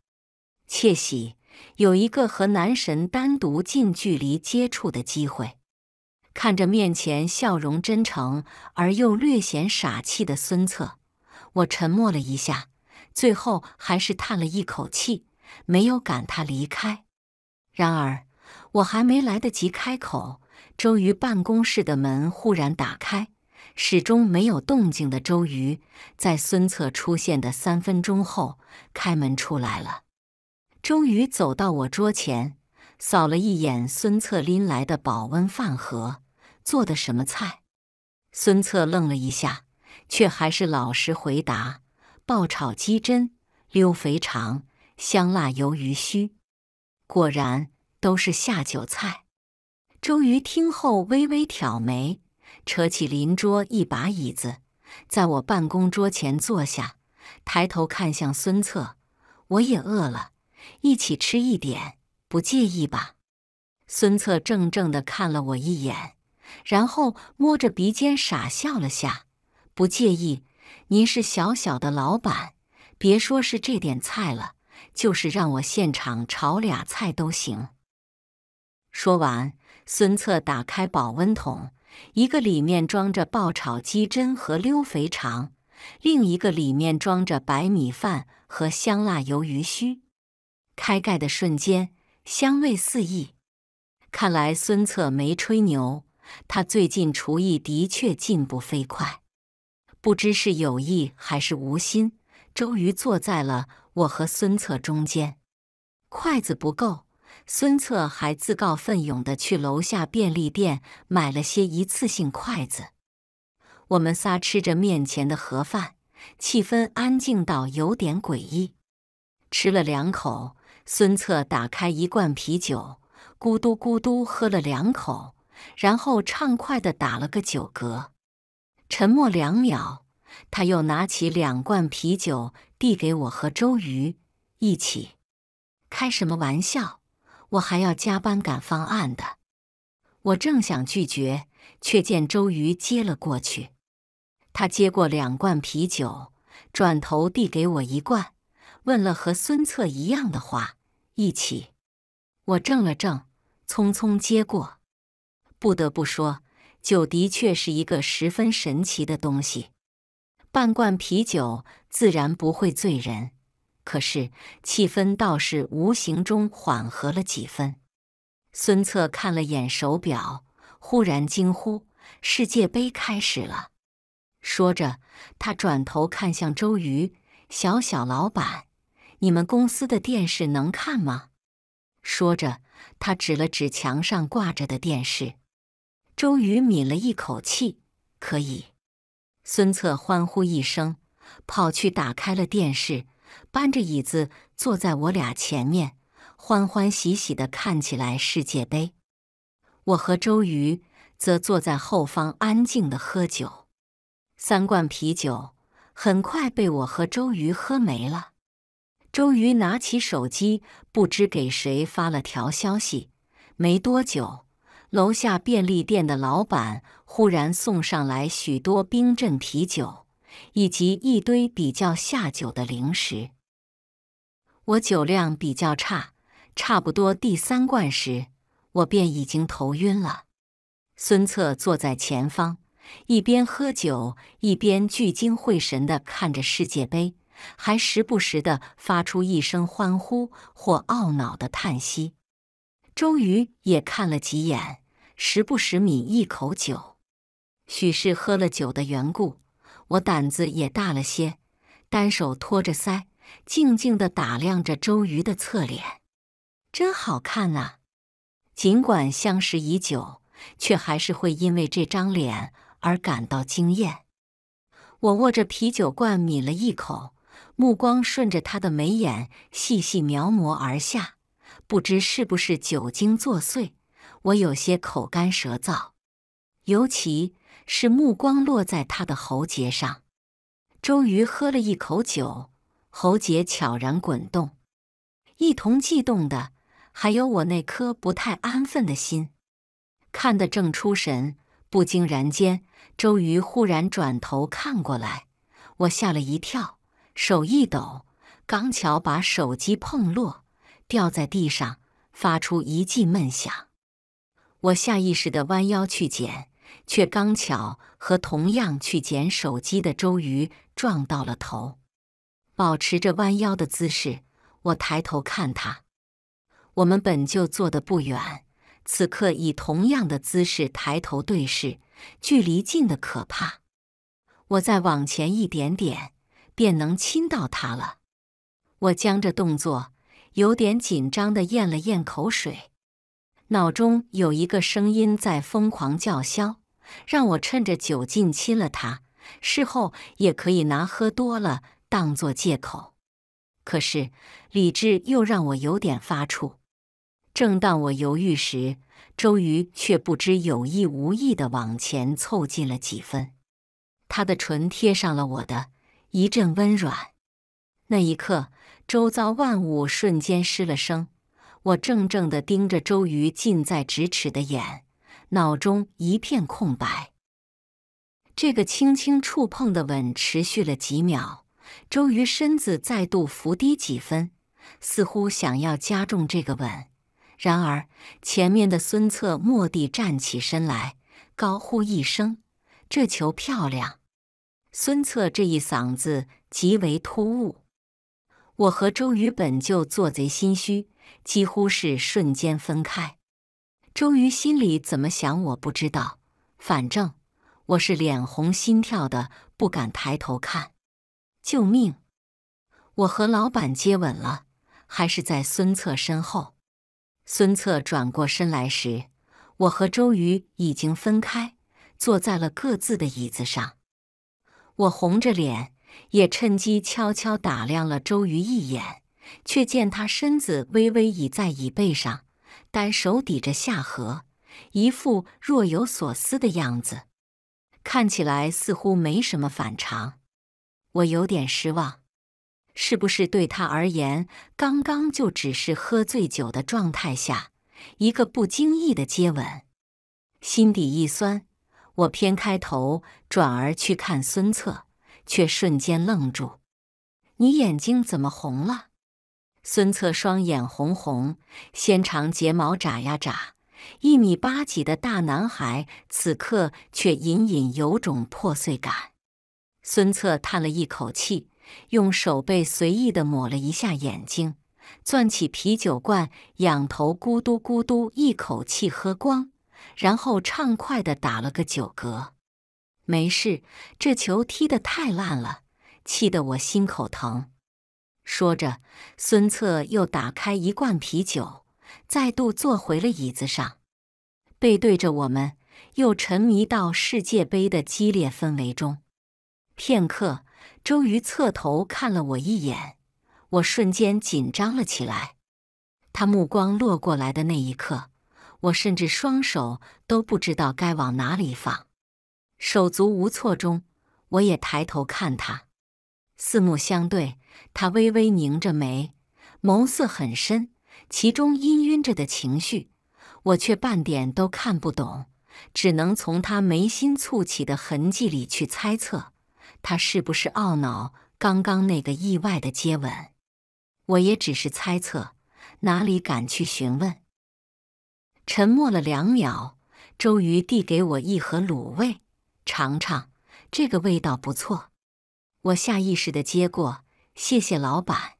窃喜有一个和男神单独近距离接触的机会。看着面前笑容真诚而又略显傻气的孙策，我沉默了一下，最后还是叹了一口气。没有赶他离开。然而，我还没来得及开口，周瑜办公室的门忽然打开。始终没有动静的周瑜，在孙策出现的三分钟后开门出来了。周瑜走到我桌前，扫了一眼孙策拎来的保温饭盒，做的什么菜？孙策愣了一下，却还是老实回答：“爆炒鸡胗，溜肥肠。”香辣鱿鱼须，果然都是下酒菜。周瑜听后微微挑眉，扯起邻桌一把椅子，在我办公桌前坐下，抬头看向孙策。我也饿了，一起吃一点，不介意吧？孙策怔怔的看了我一眼，然后摸着鼻尖傻笑了下，不介意。您是小小的老板，别说是这点菜了。就是让我现场炒俩菜都行。说完，孙策打开保温桶，一个里面装着爆炒鸡胗和溜肥肠，另一个里面装着白米饭和香辣鱿鱼须。开盖的瞬间，香味四溢。看来孙策没吹牛，他最近厨艺的确进步飞快。不知是有意还是无心。周瑜坐在了我和孙策中间，筷子不够，孙策还自告奋勇的去楼下便利店买了些一次性筷子。我们仨吃着面前的盒饭，气氛安静到有点诡异。吃了两口，孙策打开一罐啤酒，咕嘟咕嘟喝了两口，然后畅快的打了个酒嗝。沉默两秒。他又拿起两罐啤酒，递给我和周瑜一起。开什么玩笑！我还要加班赶方案的。我正想拒绝，却见周瑜接了过去。他接过两罐啤酒，转头递给我一罐，问了和孙策一样的话：“一起。”我怔了怔，匆匆接过。不得不说，酒的确是一个十分神奇的东西。半罐啤酒自然不会醉人，可是气氛倒是无形中缓和了几分。孙策看了眼手表，忽然惊呼：“世界杯开始了！”说着，他转头看向周瑜：“小小老板，你们公司的电视能看吗？”说着，他指了指墙上挂着的电视。周瑜抿了一口气：“可以。”孙策欢呼一声，跑去打开了电视，搬着椅子坐在我俩前面，欢欢喜喜地看起来世界杯。我和周瑜则坐在后方，安静地喝酒。三罐啤酒很快被我和周瑜喝没了。周瑜拿起手机，不知给谁发了条消息。没多久。楼下便利店的老板忽然送上来许多冰镇啤酒，以及一堆比较下酒的零食。我酒量比较差，差不多第三罐时，我便已经头晕了。孙策坐在前方，一边喝酒，一边聚精会神地看着世界杯，还时不时地发出一声欢呼或懊恼的叹息。周瑜也看了几眼，时不时抿一口酒。许是喝了酒的缘故，我胆子也大了些，单手托着腮，静静地打量着周瑜的侧脸，真好看啊！尽管相识已久，却还是会因为这张脸而感到惊艳。我握着啤酒罐抿了一口，目光顺着他的眉眼细细描摹而下。不知是不是酒精作祟，我有些口干舌燥，尤其是目光落在他的喉结上。周瑜喝了一口酒，喉结悄然滚动，一同悸动的还有我那颗不太安分的心。看得正出神，不经然间，周瑜忽然转头看过来，我吓了一跳，手一抖，刚巧把手机碰落。掉在地上，发出一记闷响。我下意识的弯腰去捡，却刚巧和同样去捡手机的周瑜撞到了头。保持着弯腰的姿势，我抬头看他。我们本就坐得不远，此刻以同样的姿势抬头对视，距离近的可怕。我再往前一点点，便能亲到他了。我将这动作。有点紧张的咽了咽口水，脑中有一个声音在疯狂叫嚣，让我趁着酒劲亲了他，事后也可以拿喝多了当做借口。可是理智又让我有点发怵。正当我犹豫时，周瑜却不知有意无意地往前凑近了几分，他的唇贴上了我的，一阵温软。那一刻。周遭万物瞬间失了声，我怔怔地盯着周瑜近在咫尺的眼，脑中一片空白。这个轻轻触碰的吻持续了几秒，周瑜身子再度伏低几分，似乎想要加重这个吻。然而，前面的孙策蓦地站起身来，高呼一声：“这球漂亮！”孙策这一嗓子极为突兀。我和周瑜本就做贼心虚，几乎是瞬间分开。周瑜心里怎么想我不知道，反正我是脸红心跳的，不敢抬头看。救命！我和老板接吻了，还是在孙策身后。孙策转过身来时，我和周瑜已经分开，坐在了各自的椅子上。我红着脸。也趁机悄悄打量了周瑜一眼，却见他身子微微倚在椅背上，单手抵着下颌，一副若有所思的样子，看起来似乎没什么反常。我有点失望，是不是对他而言，刚刚就只是喝醉酒的状态下，一个不经意的接吻？心底一酸，我偏开头转而去看孙策。却瞬间愣住，你眼睛怎么红了？孙策双眼红红，纤长睫毛眨呀眨，一米八几的大男孩此刻却隐隐有种破碎感。孙策叹了一口气，用手背随意的抹了一下眼睛，攥起啤酒罐，仰头咕嘟咕嘟一口气喝光，然后畅快的打了个酒嗝。没事，这球踢得太烂了，气得我心口疼。说着，孙策又打开一罐啤酒，再度坐回了椅子上，背对着我们，又沉迷到世界杯的激烈氛围中。片刻，周瑜侧头看了我一眼，我瞬间紧张了起来。他目光落过来的那一刻，我甚至双手都不知道该往哪里放。手足无措中，我也抬头看他，四目相对，他微微凝着眉，眸色很深，其中氤氲着的情绪，我却半点都看不懂，只能从他眉心蹙起的痕迹里去猜测，他是不是懊恼刚刚那个意外的接吻？我也只是猜测，哪里敢去询问？沉默了两秒，周瑜递给我一盒卤味。尝尝，这个味道不错。我下意识的接过，谢谢老板。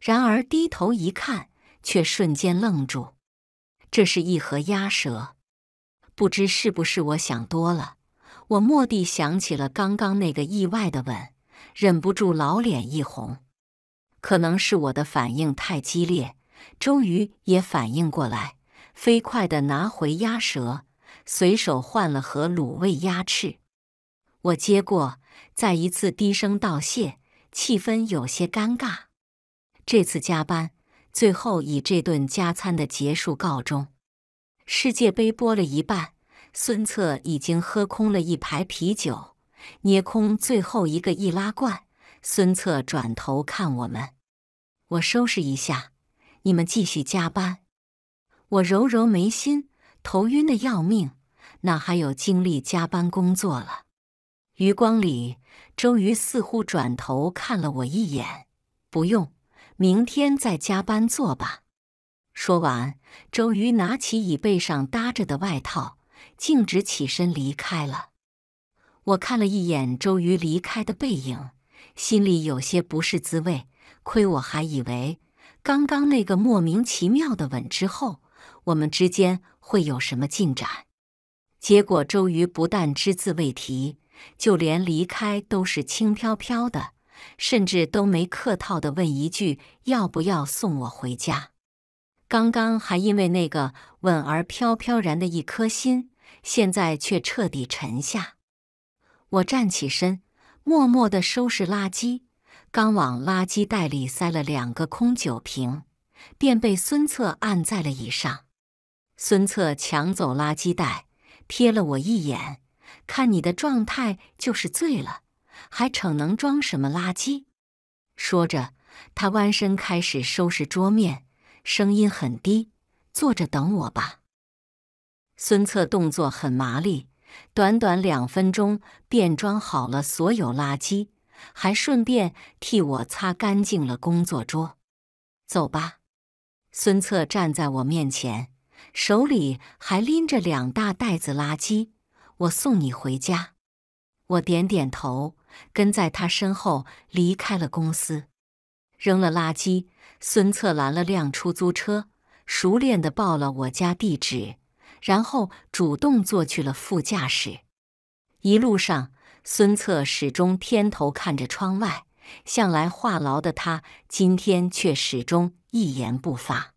然而低头一看，却瞬间愣住。这是一盒鸭舌，不知是不是我想多了。我蓦地想起了刚刚那个意外的吻，忍不住老脸一红。可能是我的反应太激烈，周瑜也反应过来，飞快的拿回鸭舌。随手换了盒卤味鸭翅，我接过，再一次低声道谢。气氛有些尴尬。这次加班，最后以这顿加餐的结束告终。世界杯播了一半，孙策已经喝空了一排啤酒，捏空最后一个易拉罐。孙策转头看我们，我收拾一下，你们继续加班。我揉揉眉心，头晕的要命。哪还有精力加班工作了？余光里，周瑜似乎转头看了我一眼。不用，明天再加班做吧。说完，周瑜拿起椅背上搭着的外套，径直起身离开了。我看了一眼周瑜离开的背影，心里有些不是滋味。亏我还以为刚刚那个莫名其妙的吻之后，我们之间会有什么进展。结果周瑜不但只字未提，就连离开都是轻飘飘的，甚至都没客套的问一句要不要送我回家。刚刚还因为那个稳而飘飘然的一颗心，现在却彻底沉下。我站起身，默默的收拾垃圾，刚往垃圾袋里塞了两个空酒瓶，便被孙策按在了椅上。孙策抢走垃圾袋。瞥了我一眼，看你的状态就是醉了，还逞能装什么垃圾？说着，他弯身开始收拾桌面，声音很低：“坐着等我吧。”孙策动作很麻利，短短两分钟便装好了所有垃圾，还顺便替我擦干净了工作桌。走吧，孙策站在我面前。手里还拎着两大袋子垃圾，我送你回家。我点点头，跟在他身后离开了公司，扔了垃圾。孙策拦了辆出租车，熟练的报了我家地址，然后主动坐去了副驾驶。一路上，孙策始终偏头看着窗外，向来话痨的他今天却始终一言不发。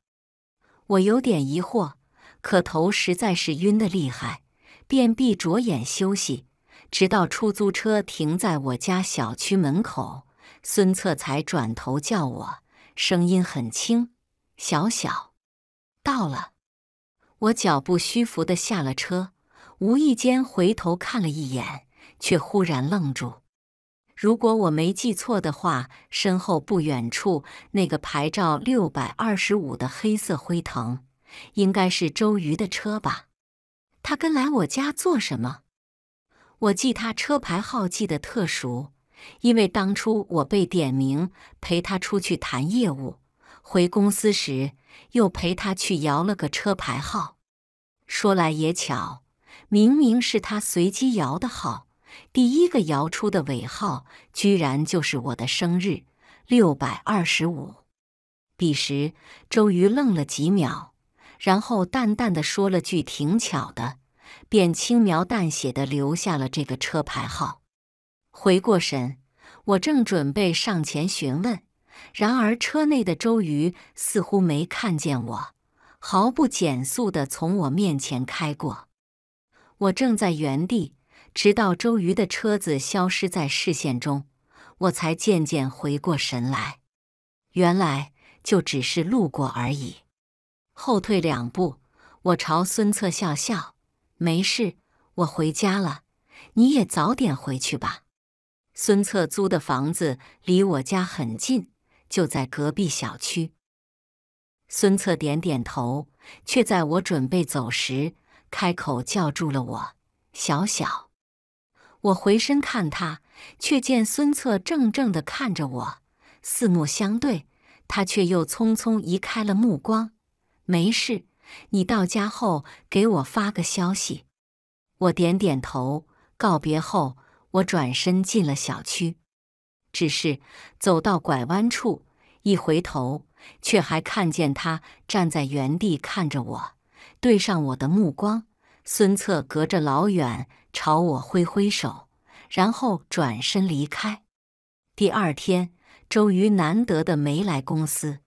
我有点疑惑，可头实在是晕得厉害，便闭着眼休息，直到出租车停在我家小区门口，孙策才转头叫我，声音很轻：“小小，到了。”我脚步虚浮的下了车，无意间回头看了一眼，却忽然愣住。如果我没记错的话，身后不远处那个牌照六百二十五的黑色辉腾，应该是周瑜的车吧？他跟来我家做什么？我记他车牌号记得特熟，因为当初我被点名陪他出去谈业务，回公司时又陪他去摇了个车牌号。说来也巧，明明是他随机摇的号。第一个摇出的尾号居然就是我的生日，六百二十五。彼时，周瑜愣了几秒，然后淡淡的说了句“挺巧的”，便轻描淡写的留下了这个车牌号。回过神，我正准备上前询问，然而车内的周瑜似乎没看见我，毫不减速的从我面前开过。我正在原地。直到周瑜的车子消失在视线中，我才渐渐回过神来。原来就只是路过而已。后退两步，我朝孙策笑笑：“没事，我回家了。你也早点回去吧。”孙策租的房子离我家很近，就在隔壁小区。孙策点点头，却在我准备走时开口叫住了我：“小小。”我回身看他，却见孙策怔怔地看着我，四目相对，他却又匆匆移开了目光。没事，你到家后给我发个消息。我点点头，告别后，我转身进了小区。只是走到拐弯处，一回头，却还看见他站在原地看着我，对上我的目光，孙策隔着老远。朝我挥挥手，然后转身离开。第二天，周瑜难得的没来公司。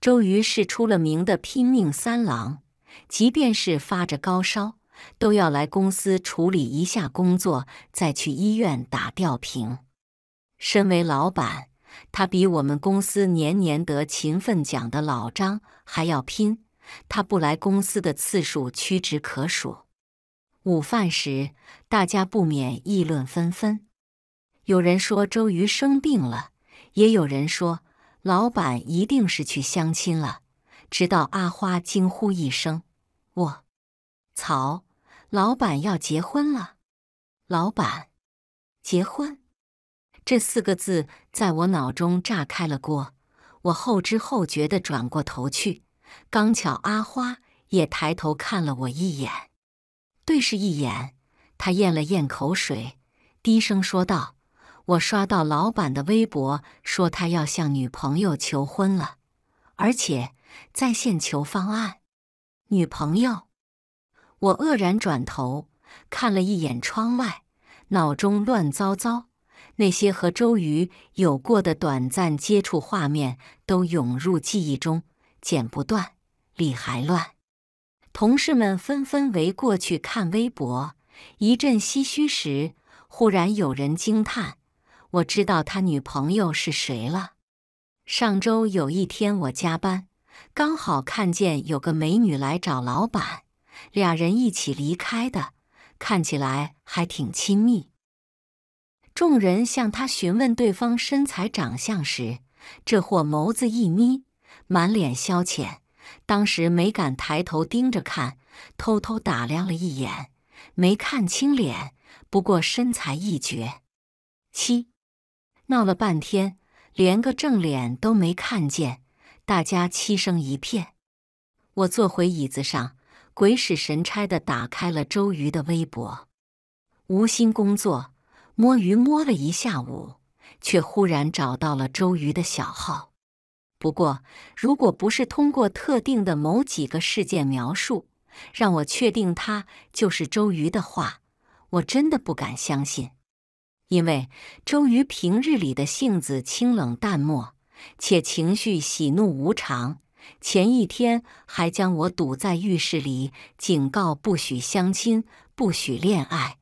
周瑜是出了名的拼命三郎，即便是发着高烧，都要来公司处理一下工作，再去医院打吊瓶。身为老板，他比我们公司年年得勤奋奖的老张还要拼，他不来公司的次数屈指可数。午饭时，大家不免议论纷纷。有人说周瑜生病了，也有人说老板一定是去相亲了。直到阿花惊呼一声：“我，曹老板要结婚了！”老板结婚这四个字在我脑中炸开了锅。我后知后觉的转过头去，刚巧阿花也抬头看了我一眼。对视一眼，他咽了咽口水，低声说道：“我刷到老板的微博，说他要向女朋友求婚了，而且在线求方案。”女朋友，我愕然转头看了一眼窗外，脑中乱糟糟，那些和周瑜有过的短暂接触画面都涌入记忆中，剪不断，理还乱。同事们纷纷围过去看微博，一阵唏嘘时，忽然有人惊叹：“我知道他女朋友是谁了。”上周有一天我加班，刚好看见有个美女来找老板，俩人一起离开的，看起来还挺亲密。众人向他询问对方身材长相时，这货眸子一眯，满脸消遣。当时没敢抬头盯着看，偷偷打量了一眼，没看清脸，不过身材一绝。七闹了半天，连个正脸都没看见，大家七声一片。我坐回椅子上，鬼使神差地打开了周瑜的微博，无心工作摸鱼摸了一下午，却忽然找到了周瑜的小号。不过，如果不是通过特定的某几个事件描述，让我确定他就是周瑜的话，我真的不敢相信。因为周瑜平日里的性子清冷淡漠，且情绪喜怒无常。前一天还将我堵在浴室里，警告不许相亲，不许恋爱；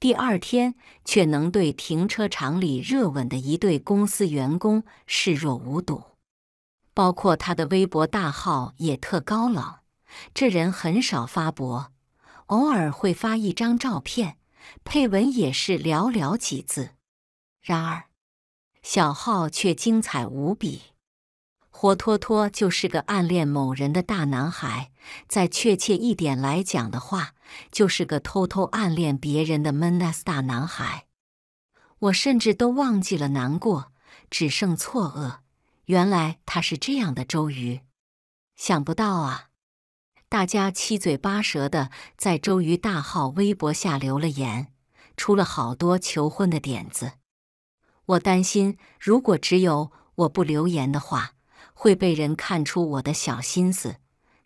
第二天却能对停车场里热吻的一对公司员工视若无睹。包括他的微博大号也特高冷，这人很少发博，偶尔会发一张照片，配文也是寥寥几字。然而，小号却精彩无比，活脱脱就是个暗恋某人的大男孩。再确切一点来讲的话，就是个偷偷暗恋别人的闷 a s 大男孩。我甚至都忘记了难过，只剩错愕。原来他是这样的周瑜，想不到啊！大家七嘴八舌的在周瑜大号微博下留了言，出了好多求婚的点子。我担心如果只有我不留言的话，会被人看出我的小心思，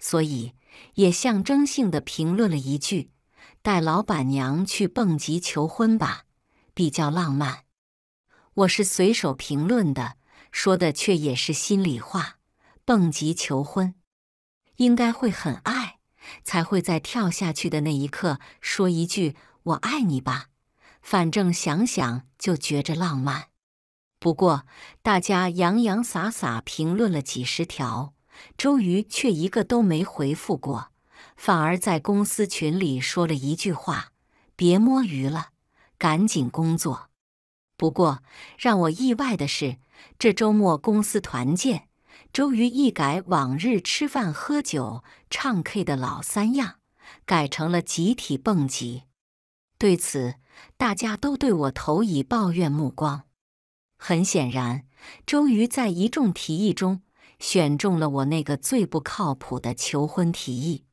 所以也象征性的评论了一句：“带老板娘去蹦极求婚吧，比较浪漫。”我是随手评论的。说的却也是心里话。蹦极求婚，应该会很爱，才会在跳下去的那一刻说一句“我爱你”吧。反正想想就觉着浪漫。不过，大家洋洋洒洒评论了几十条，周瑜却一个都没回复过，反而在公司群里说了一句话：“别摸鱼了，赶紧工作。”不过，让我意外的是。这周末公司团建，周瑜一改往日吃饭、喝酒、唱 K 的老三样，改成了集体蹦极。对此，大家都对我投以抱怨目光。很显然，周瑜在一众提议中选中了我那个最不靠谱的求婚提议，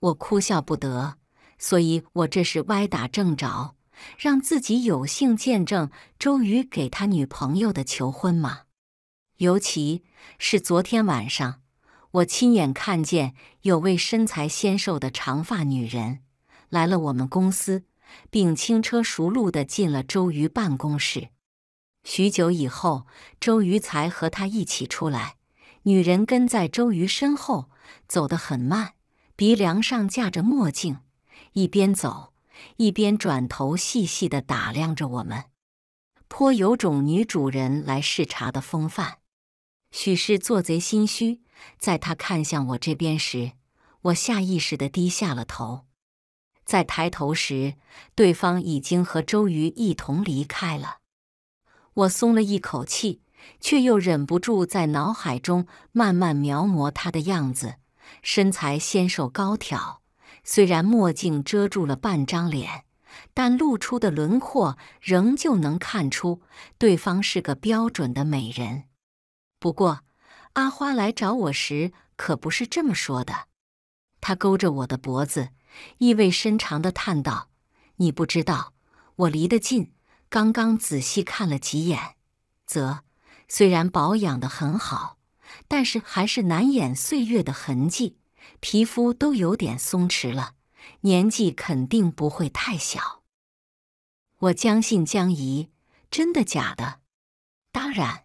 我哭笑不得。所以，我这是歪打正着。让自己有幸见证周瑜给他女朋友的求婚吗？尤其是昨天晚上，我亲眼看见有位身材纤瘦的长发女人来了我们公司，并轻车熟路地进了周瑜办公室。许久以后，周瑜才和他一起出来，女人跟在周瑜身后，走得很慢，鼻梁上架着墨镜，一边走。一边转头细细地打量着我们，颇有种女主人来视察的风范。许是做贼心虚，在他看向我这边时，我下意识地低下了头。在抬头时，对方已经和周瑜一同离开了。我松了一口气，却又忍不住在脑海中慢慢描摹他的样子，身材纤瘦高挑。虽然墨镜遮住了半张脸，但露出的轮廓仍旧能看出对方是个标准的美人。不过，阿花来找我时可不是这么说的。她勾着我的脖子，意味深长地叹道：“你不知道，我离得近，刚刚仔细看了几眼，则虽然保养得很好，但是还是难掩岁月的痕迹。”皮肤都有点松弛了，年纪肯定不会太小。我将信将疑，真的假的？当然。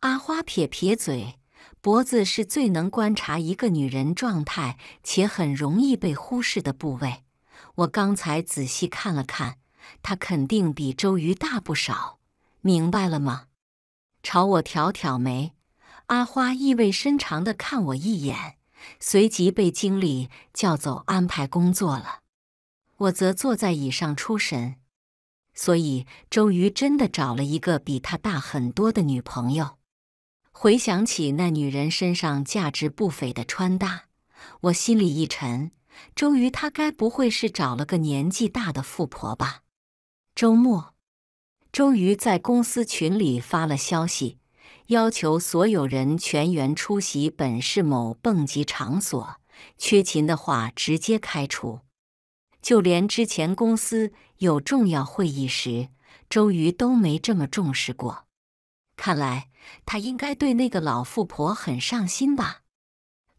阿花撇撇嘴，脖子是最能观察一个女人状态且很容易被忽视的部位。我刚才仔细看了看，她肯定比周瑜大不少。明白了吗？朝我挑挑眉，阿花意味深长的看我一眼。随即被经理叫走，安排工作了。我则坐在椅上出神。所以周瑜真的找了一个比他大很多的女朋友。回想起那女人身上价值不菲的穿搭，我心里一沉。周瑜他该不会是找了个年纪大的富婆吧？周末，周瑜在公司群里发了消息。要求所有人全员出席本市某蹦极场所，缺勤的话直接开除。就连之前公司有重要会议时，周瑜都没这么重视过。看来他应该对那个老富婆很上心吧？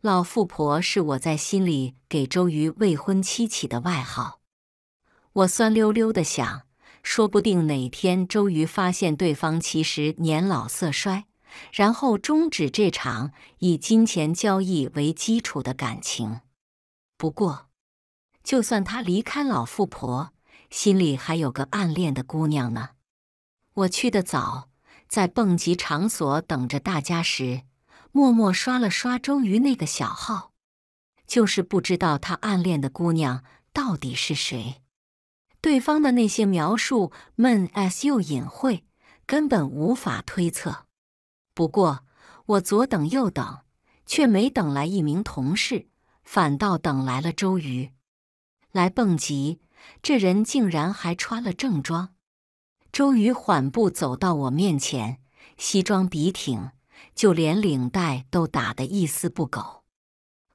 老富婆是我在心里给周瑜未婚妻起的外号。我酸溜溜的想，说不定哪天周瑜发现对方其实年老色衰。然后终止这场以金钱交易为基础的感情。不过，就算他离开老富婆，心里还有个暗恋的姑娘呢。我去的早，在蹦极场所等着大家时，默默刷了刷周瑜那个小号，就是不知道他暗恋的姑娘到底是谁。对方的那些描述闷 s 又隐晦，根本无法推测。不过，我左等右等，却没等来一名同事，反倒等来了周瑜。来蹦极，这人竟然还穿了正装。周瑜缓步走到我面前，西装笔挺，就连领带都打得一丝不苟，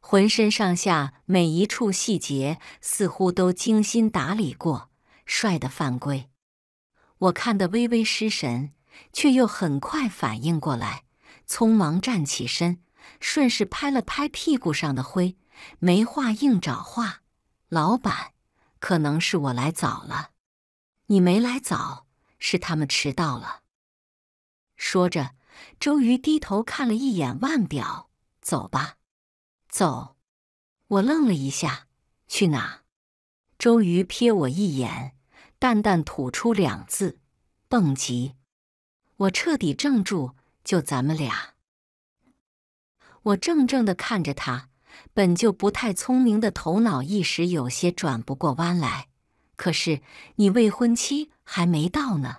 浑身上下每一处细节似乎都精心打理过，帅得犯规。我看得微微失神。却又很快反应过来，匆忙站起身，顺势拍了拍屁股上的灰，没话硬找话：“老板，可能是我来早了，你没来早，是他们迟到了。”说着，周瑜低头看了一眼腕表：“走吧，走。”我愣了一下：“去哪？”周瑜瞥我一眼，淡淡吐出两字：“蹦极。”我彻底怔住，就咱们俩。我怔怔的看着他，本就不太聪明的头脑一时有些转不过弯来。可是你未婚妻还没到呢。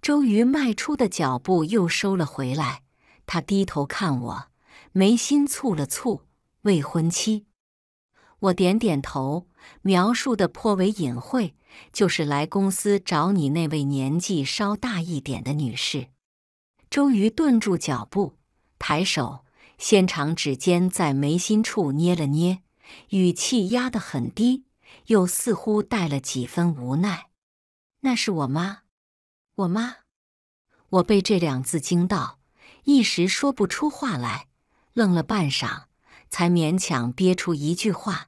周瑜迈出的脚步又收了回来，他低头看我，眉心蹙了蹙。未婚妻？我点点头，描述的颇为隐晦。就是来公司找你那位年纪稍大一点的女士。周瑜顿住脚步，抬手，纤长指尖在眉心处捏了捏，语气压得很低，又似乎带了几分无奈。那是我妈，我妈。我被这两字惊到，一时说不出话来，愣了半晌，才勉强憋出一句话：“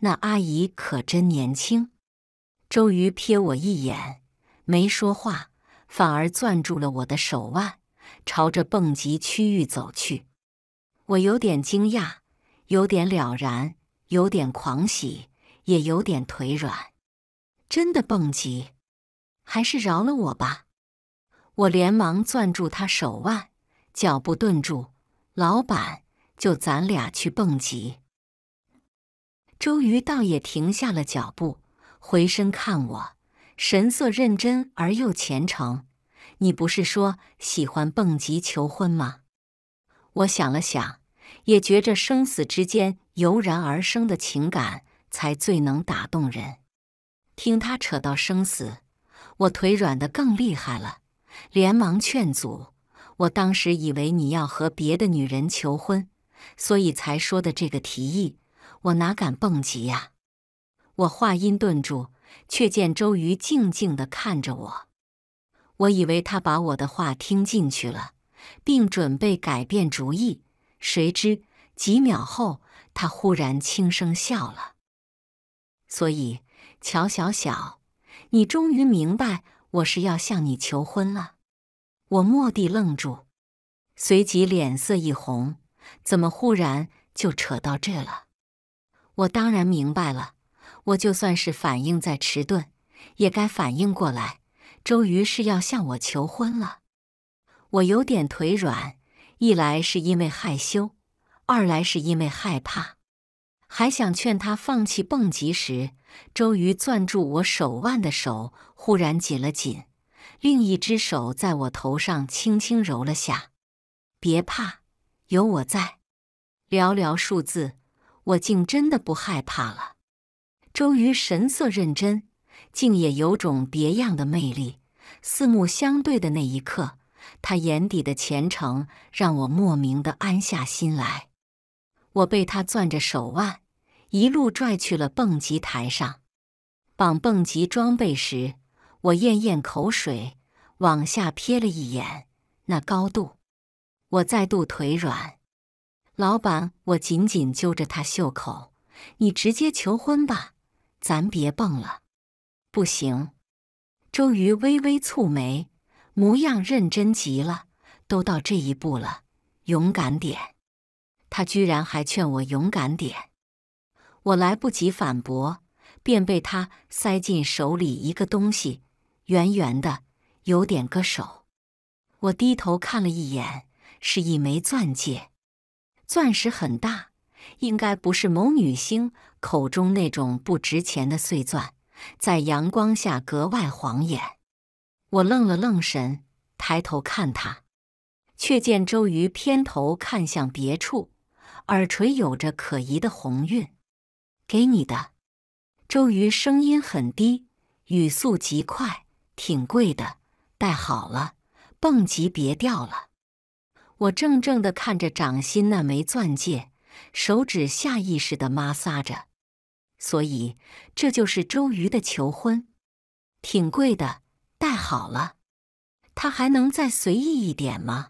那阿姨可真年轻。”周瑜瞥我一眼，没说话，反而攥住了我的手腕，朝着蹦极区域走去。我有点惊讶，有点了然，有点狂喜，也有点腿软。真的蹦极？还是饶了我吧！我连忙攥住他手腕，脚步顿住。老板，就咱俩去蹦极。周瑜倒也停下了脚步。回身看我，神色认真而又虔诚。你不是说喜欢蹦极求婚吗？我想了想，也觉着生死之间油然而生的情感才最能打动人。听他扯到生死，我腿软的更厉害了，连忙劝阻。我当时以为你要和别的女人求婚，所以才说的这个提议。我哪敢蹦极呀！我话音顿住，却见周瑜静静地看着我。我以为他把我的话听进去了，并准备改变主意，谁知几秒后，他忽然轻声笑了。所以，乔小小，你终于明白我是要向你求婚了。我蓦地愣住，随即脸色一红，怎么忽然就扯到这了？我当然明白了。我就算是反应再迟钝，也该反应过来，周瑜是要向我求婚了。我有点腿软，一来是因为害羞，二来是因为害怕，还想劝他放弃蹦极时，周瑜攥住我手腕的手忽然紧了紧，另一只手在我头上轻轻揉了下：“别怕，有我在。”寥寥数字，我竟真的不害怕了。周瑜神色认真，竟也有种别样的魅力。四目相对的那一刻，他眼底的虔诚让我莫名的安下心来。我被他攥着手腕，一路拽去了蹦极台上。绑蹦极装备时，我咽咽口水，往下瞥了一眼那高度，我再度腿软。老板，我紧紧揪着他袖口，你直接求婚吧。咱别蹦了，不行。周瑜微微蹙眉，模样认真极了。都到这一步了，勇敢点。他居然还劝我勇敢点，我来不及反驳，便被他塞进手里一个东西，圆圆的，有点硌手。我低头看了一眼，是一枚钻戒，钻石很大，应该不是某女星。口中那种不值钱的碎钻，在阳光下格外晃眼。我愣了愣神，抬头看他，却见周瑜偏头看向别处，耳垂有着可疑的红晕。给你的，周瑜声音很低，语速极快，挺贵的，戴好了，蹦极别掉了。我怔怔地看着掌心那枚钻戒，手指下意识地摩挲着。所以，这就是周瑜的求婚，挺贵的，戴好了，他还能再随意一点吗？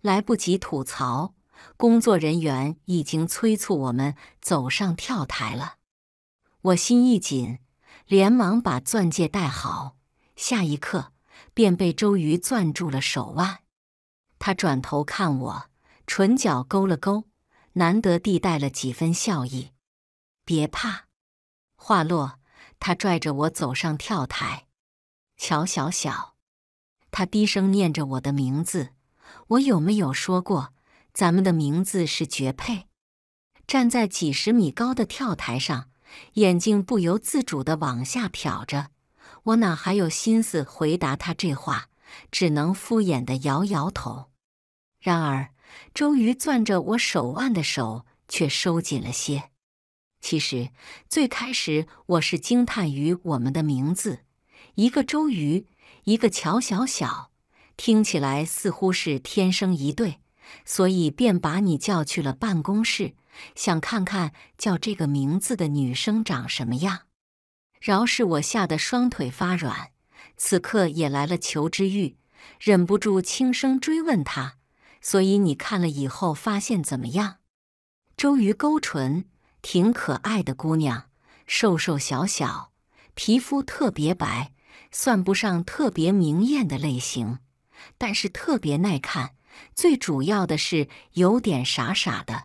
来不及吐槽，工作人员已经催促我们走上跳台了。我心一紧，连忙把钻戒戴好，下一刻便被周瑜攥住了手腕。他转头看我，唇角勾了勾，难得地带了几分笑意。别怕，话落，他拽着我走上跳台，乔小小，他低声念着我的名字。我有没有说过，咱们的名字是绝配？站在几十米高的跳台上，眼睛不由自主地往下瞟着，我哪还有心思回答他这话，只能敷衍地摇摇头。然而，周瑜攥着我手腕的手却收紧了些。其实最开始我是惊叹于我们的名字，一个周瑜，一个乔小小，听起来似乎是天生一对，所以便把你叫去了办公室，想看看叫这个名字的女生长什么样。饶是我吓得双腿发软，此刻也来了求知欲，忍不住轻声追问他：所以你看了以后发现怎么样？周瑜勾唇。挺可爱的姑娘，瘦瘦小小，皮肤特别白，算不上特别明艳的类型，但是特别耐看。最主要的是有点傻傻的。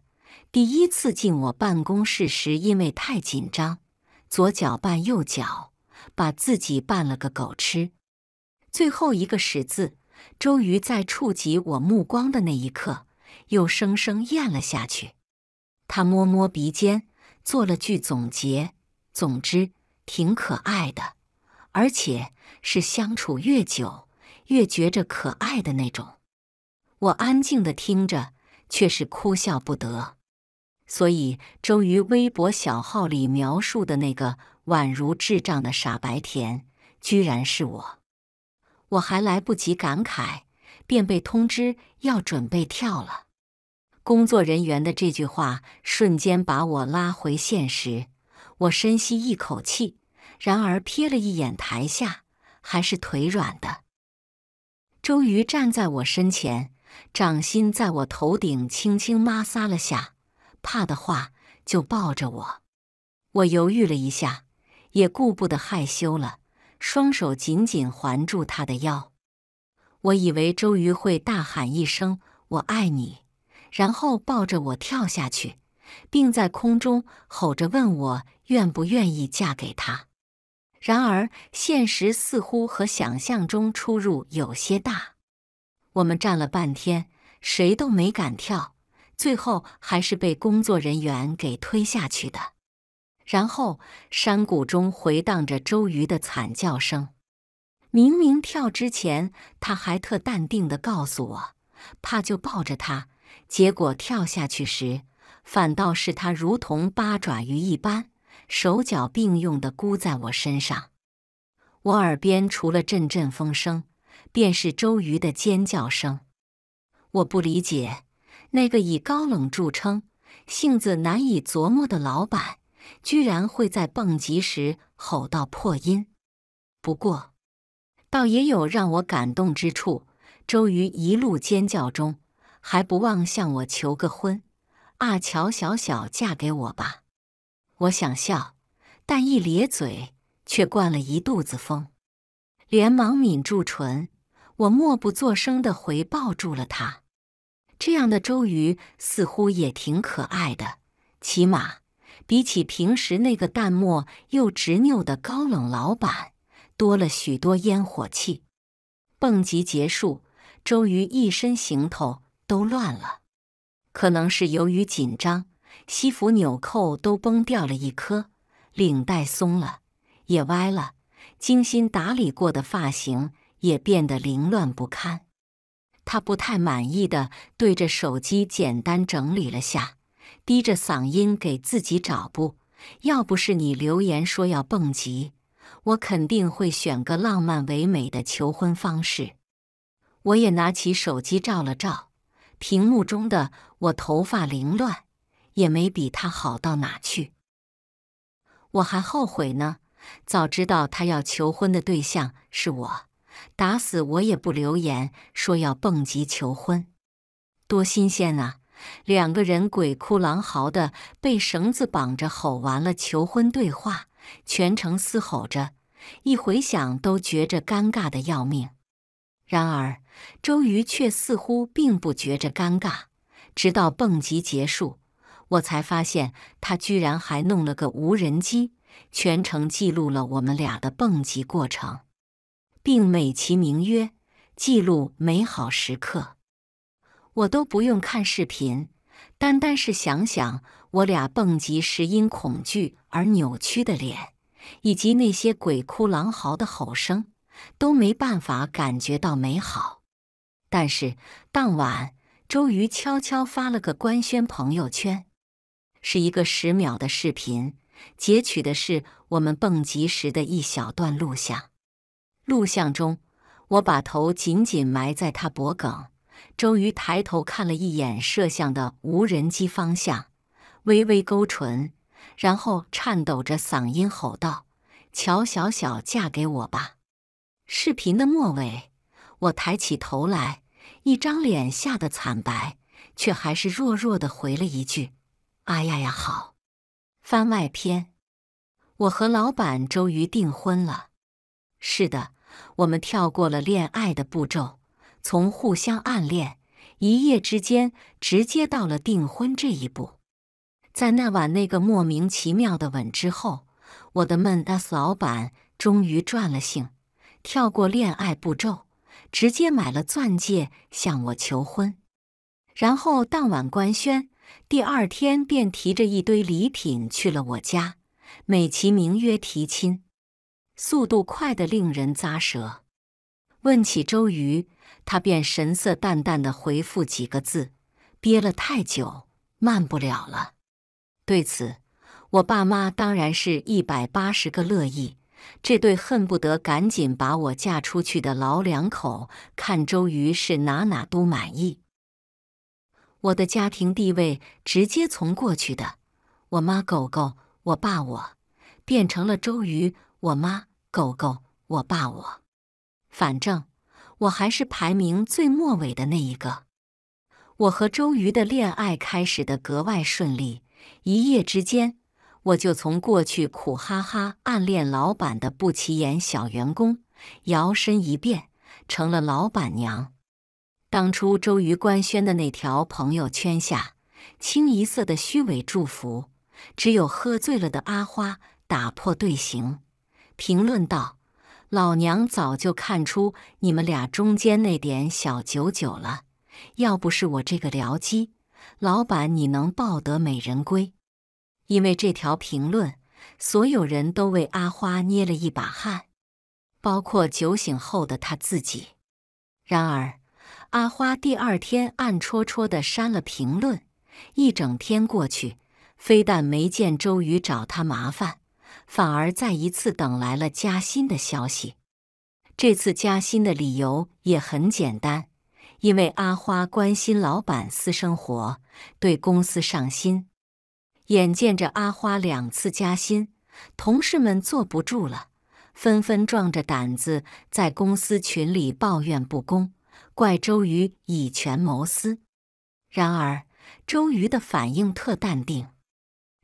第一次进我办公室时，因为太紧张，左脚绊右脚，把自己绊了个狗吃。最后一个十字，周瑜在触及我目光的那一刻，又生生咽了下去。他摸摸鼻尖。做了句总结，总之挺可爱的，而且是相处越久越觉着可爱的那种。我安静的听着，却是哭笑不得。所以周瑜微博小号里描述的那个宛如智障的傻白甜，居然是我。我还来不及感慨，便被通知要准备跳了。工作人员的这句话瞬间把我拉回现实。我深吸一口气，然而瞥了一眼台下，还是腿软的。周瑜站在我身前，掌心在我头顶轻轻摩挲了下，怕的话就抱着我。我犹豫了一下，也顾不得害羞了，双手紧紧环住他的腰。我以为周瑜会大喊一声“我爱你”。然后抱着我跳下去，并在空中吼着问我愿不愿意嫁给他。然而现实似乎和想象中出入有些大。我们站了半天，谁都没敢跳，最后还是被工作人员给推下去的。然后山谷中回荡着周瑜的惨叫声。明明跳之前，他还特淡定地告诉我，怕就抱着他。结果跳下去时，反倒是他如同八爪鱼一般，手脚并用的箍在我身上。我耳边除了阵阵风声，便是周瑜的尖叫声。我不理解，那个以高冷著称、性子难以琢磨的老板，居然会在蹦极时吼到破音。不过，倒也有让我感动之处。周瑜一路尖叫中。还不忘向我求个婚，阿乔小小嫁给我吧！我想笑，但一咧嘴却灌了一肚子风，连忙抿住唇。我默不作声的回抱住了他。这样的周瑜似乎也挺可爱的，起码比起平时那个淡漠又执拗的高冷老板，多了许多烟火气。蹦极结束，周瑜一身行头。都乱了，可能是由于紧张，西服纽扣都崩掉了一颗，领带松了也歪了，精心打理过的发型也变得凌乱不堪。他不太满意的对着手机简单整理了下，低着嗓音给自己找不，要不是你留言说要蹦极，我肯定会选个浪漫唯美的求婚方式。我也拿起手机照了照。屏幕中的我头发凌乱，也没比他好到哪去。我还后悔呢，早知道他要求婚的对象是我，打死我也不留言说要蹦极求婚。多新鲜啊！两个人鬼哭狼嚎的被绳子绑着，吼完了求婚对话，全程嘶吼着，一回想都觉着尴尬的要命。然而。周瑜却似乎并不觉着尴尬，直到蹦极结束，我才发现他居然还弄了个无人机，全程记录了我们俩的蹦极过程，并美其名曰“记录美好时刻”。我都不用看视频，单单是想想我俩蹦极时因恐惧而扭曲的脸，以及那些鬼哭狼嚎的吼声，都没办法感觉到美好。但是当晚，周瑜悄悄发了个官宣朋友圈，是一个十秒的视频，截取的是我们蹦极时的一小段录像。录像中，我把头紧紧埋在他脖颈，周瑜抬头看了一眼摄像的无人机方向，微微勾唇，然后颤抖着嗓音吼道：“乔小小，嫁给我吧！”视频的末尾，我抬起头来。一张脸吓得惨白，却还是弱弱的回了一句：“啊呀呀，好。”番外篇，我和老板周瑜订婚了。是的，我们跳过了恋爱的步骤，从互相暗恋，一夜之间直接到了订婚这一步。在那晚那个莫名其妙的吻之后，我的闷 S 老板终于转了性，跳过恋爱步骤。直接买了钻戒向我求婚，然后当晚官宣，第二天便提着一堆礼品去了我家，美其名曰提亲，速度快得令人咂舌。问起周瑜，他便神色淡淡的回复几个字：“憋了太久，慢不了了。”对此，我爸妈当然是一百八十个乐意。这对恨不得赶紧把我嫁出去的老两口，看周瑜是哪哪都满意。我的家庭地位直接从过去的我妈狗狗我爸我，变成了周瑜我妈狗狗我爸我。反正我还是排名最末尾的那一个。我和周瑜的恋爱开始的格外顺利，一夜之间。我就从过去苦哈哈暗恋老板的不起眼小员工，摇身一变成了老板娘。当初周瑜官宣的那条朋友圈下，清一色的虚伪祝福，只有喝醉了的阿花打破队形，评论道：“老娘早就看出你们俩中间那点小九九了，要不是我这个僚机，老板你能抱得美人归？”因为这条评论，所有人都为阿花捏了一把汗，包括酒醒后的他自己。然而，阿花第二天暗戳戳的删了评论。一整天过去，非但没见周瑜找他麻烦，反而再一次等来了加薪的消息。这次加薪的理由也很简单，因为阿花关心老板私生活，对公司上心。眼见着阿花两次加薪，同事们坐不住了，纷纷壮着胆子在公司群里抱怨不公，怪周瑜以权谋私。然而，周瑜的反应特淡定。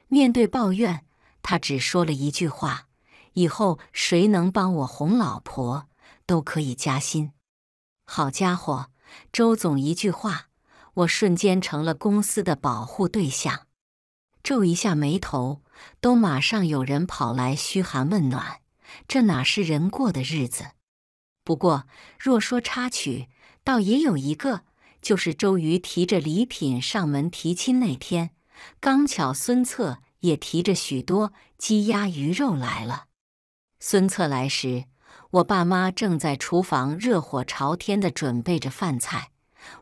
面对抱怨，他只说了一句话：“以后谁能帮我哄老婆，都可以加薪。”好家伙，周总一句话，我瞬间成了公司的保护对象。皱一下眉头，都马上有人跑来嘘寒问暖，这哪是人过的日子？不过，若说插曲，倒也有一个，就是周瑜提着礼品上门提亲那天，刚巧孙策也提着许多鸡鸭鱼肉来了。孙策来时，我爸妈正在厨房热火朝天地准备着饭菜，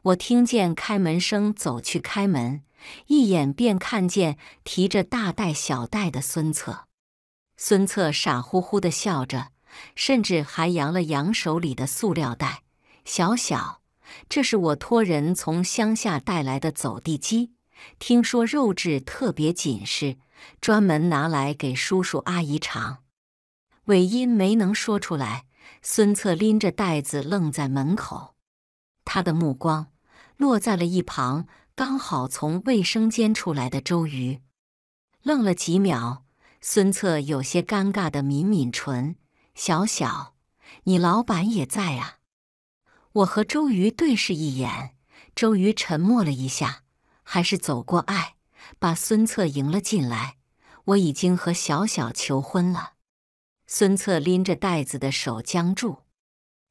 我听见开门声，走去开门。一眼便看见提着大袋小袋的孙策，孙策傻乎乎地笑着，甚至还扬了扬手里的塑料袋：“小小，这是我托人从乡下带来的走地鸡，听说肉质特别紧实，专门拿来给叔叔阿姨尝。”尾音没能说出来，孙策拎着袋子愣在门口，他的目光落在了一旁。刚好从卫生间出来的周瑜，愣了几秒，孙策有些尴尬的抿抿唇：“小小，你老板也在啊。”我和周瑜对视一眼，周瑜沉默了一下，还是走过爱，把孙策迎了进来。我已经和小小求婚了。孙策拎着袋子的手僵住，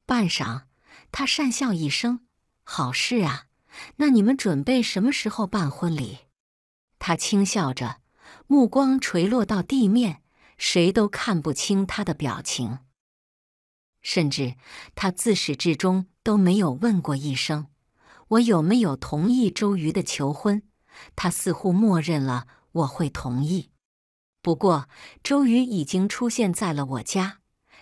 半晌，他讪笑一声：“好事啊。”那你们准备什么时候办婚礼？他轻笑着，目光垂落到地面，谁都看不清他的表情。甚至他自始至终都没有问过一声：“我有没有同意周瑜的求婚？”他似乎默认了我会同意。不过，周瑜已经出现在了我家，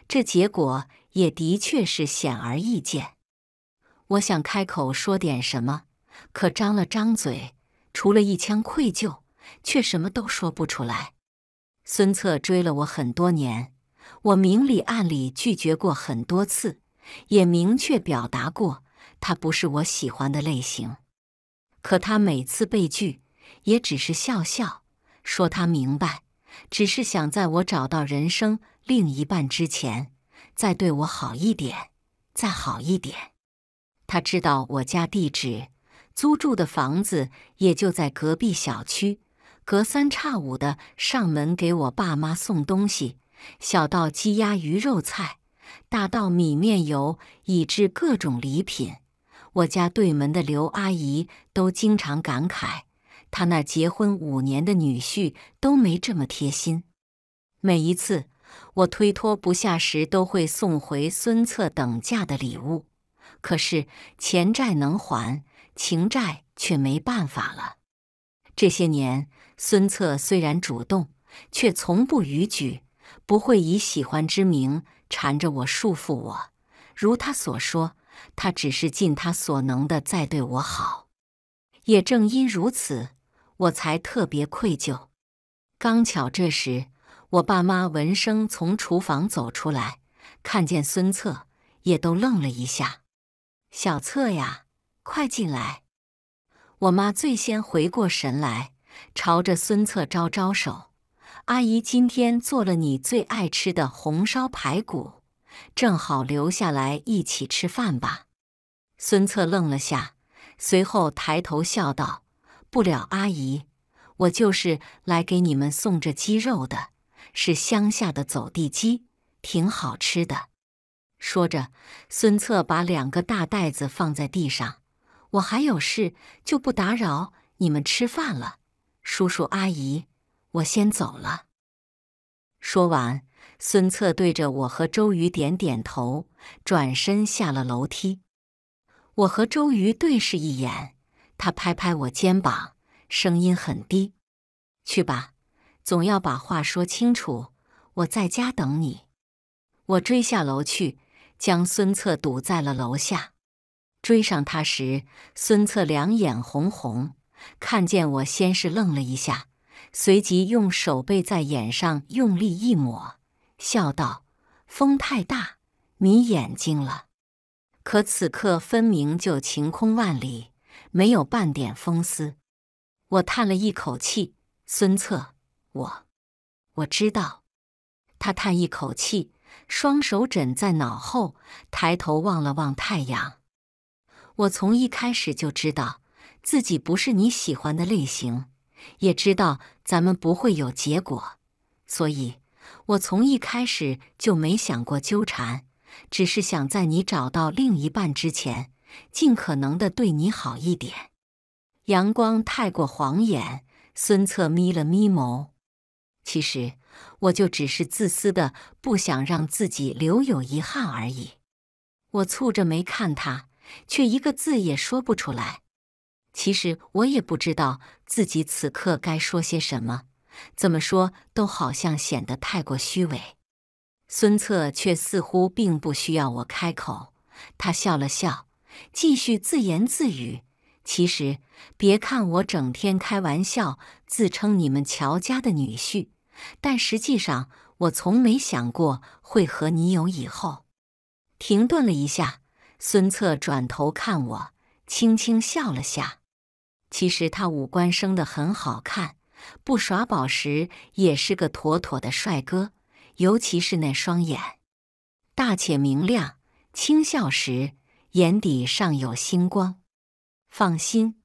这结果也的确是显而易见。我想开口说点什么，可张了张嘴，除了一腔愧疚，却什么都说不出来。孙策追了我很多年，我明里暗里拒绝过很多次，也明确表达过他不是我喜欢的类型。可他每次被拒，也只是笑笑，说他明白，只是想在我找到人生另一半之前，再对我好一点，再好一点。他知道我家地址，租住的房子也就在隔壁小区，隔三差五的上门给我爸妈送东西，小到鸡鸭鱼肉菜，大到米面油，以至各种礼品。我家对门的刘阿姨都经常感慨，她那结婚五年的女婿都没这么贴心。每一次我推脱不下时，都会送回孙策等价的礼物。可是钱债能还，情债却没办法了。这些年，孙策虽然主动，却从不逾矩，不会以喜欢之名缠着我、束缚我。如他所说，他只是尽他所能的在对我好。也正因如此，我才特别愧疚。刚巧这时，我爸妈闻声从厨房走出来，看见孙策，也都愣了一下。小策呀，快进来！我妈最先回过神来，朝着孙策招招手：“阿姨今天做了你最爱吃的红烧排骨，正好留下来一起吃饭吧。”孙策愣了下，随后抬头笑道：“不了，阿姨，我就是来给你们送这鸡肉的，是乡下的走地鸡，挺好吃的。”说着，孙策把两个大袋子放在地上。我还有事，就不打扰你们吃饭了，叔叔阿姨，我先走了。说完，孙策对着我和周瑜点点头，转身下了楼梯。我和周瑜对视一眼，他拍拍我肩膀，声音很低：“去吧，总要把话说清楚。我在家等你。”我追下楼去。将孙策堵在了楼下，追上他时，孙策两眼红红，看见我先是愣了一下，随即用手背在眼上用力一抹，笑道：“风太大，迷眼睛了。”可此刻分明就晴空万里，没有半点风丝。我叹了一口气：“孙策，我我知道。”他叹一口气。双手枕在脑后，抬头望了望太阳。我从一开始就知道自己不是你喜欢的类型，也知道咱们不会有结果，所以我从一开始就没想过纠缠，只是想在你找到另一半之前，尽可能的对你好一点。阳光太过晃眼，孙策眯了眯眸。其实。我就只是自私的，不想让自己留有遗憾而已。我蹙着眉看他，却一个字也说不出来。其实我也不知道自己此刻该说些什么，怎么说都好像显得太过虚伪。孙策却似乎并不需要我开口，他笑了笑，继续自言自语：“其实，别看我整天开玩笑，自称你们乔家的女婿。”但实际上，我从没想过会和你有以后。停顿了一下，孙策转头看我，轻轻笑了下。其实他五官生的很好看，不耍宝时也是个妥妥的帅哥，尤其是那双眼，大且明亮，轻笑时眼底尚有星光。放心，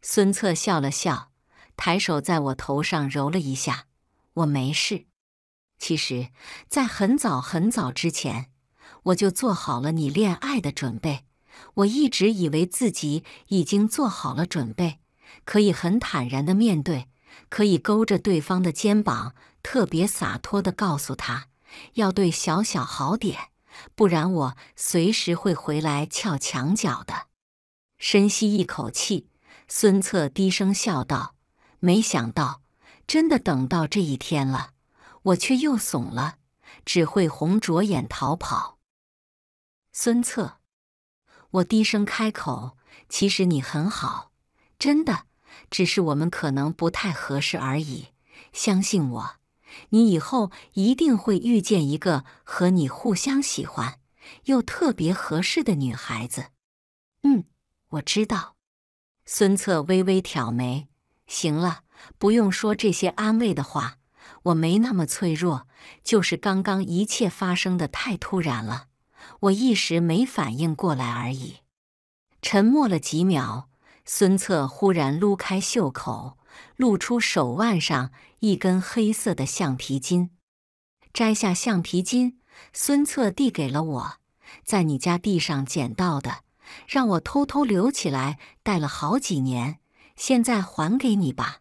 孙策笑了笑，抬手在我头上揉了一下。我没事，其实，在很早很早之前，我就做好了你恋爱的准备。我一直以为自己已经做好了准备，可以很坦然的面对，可以勾着对方的肩膀，特别洒脱的告诉他，要对小小好点，不然我随时会回来撬墙角的。深吸一口气，孙策低声笑道：“没想到。”真的等到这一天了，我却又怂了，只会红着眼逃跑。孙策，我低声开口：“其实你很好，真的，只是我们可能不太合适而已。相信我，你以后一定会遇见一个和你互相喜欢又特别合适的女孩子。”嗯，我知道。孙策微微挑眉：“行了。”不用说这些安慰的话，我没那么脆弱。就是刚刚一切发生的太突然了，我一时没反应过来而已。沉默了几秒，孙策忽然撸开袖口，露出手腕上一根黑色的橡皮筋。摘下橡皮筋，孙策递给了我：“在你家地上捡到的，让我偷偷留起来，戴了好几年，现在还给你吧。”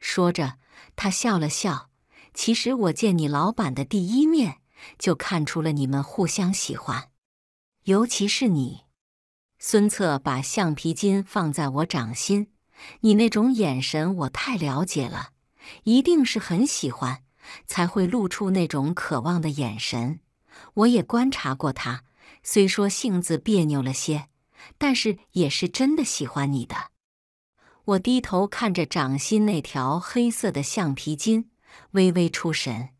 说着，他笑了笑。其实我见你老板的第一面，就看出了你们互相喜欢，尤其是你。孙策把橡皮筋放在我掌心，你那种眼神我太了解了，一定是很喜欢，才会露出那种渴望的眼神。我也观察过他，虽说性子别扭了些，但是也是真的喜欢你的。我低头看着掌心那条黑色的橡皮筋，微微出神。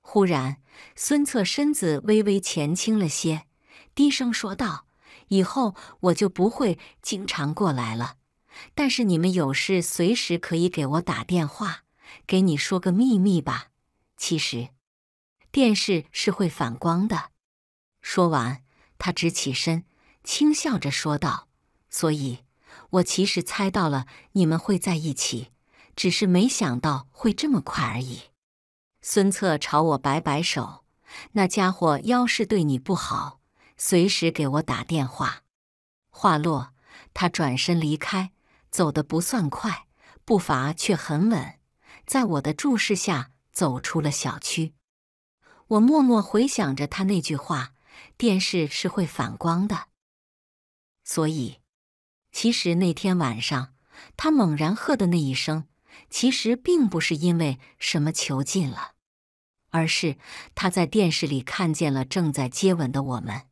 忽然，孙策身子微微前倾了些，低声说道：“以后我就不会经常过来了，但是你们有事随时可以给我打电话。给你说个秘密吧，其实电视是会反光的。”说完，他直起身，轻笑着说道：“所以。”我其实猜到了你们会在一起，只是没想到会这么快而已。孙策朝我摆摆手：“那家伙要是对你不好，随时给我打电话。”话落，他转身离开，走得不算快，步伐却很稳，在我的注视下走出了小区。我默默回想着他那句话：“电视是会反光的，所以……”其实那天晚上，他猛然喝的那一声，其实并不是因为什么囚禁了，而是他在电视里看见了正在接吻的我们。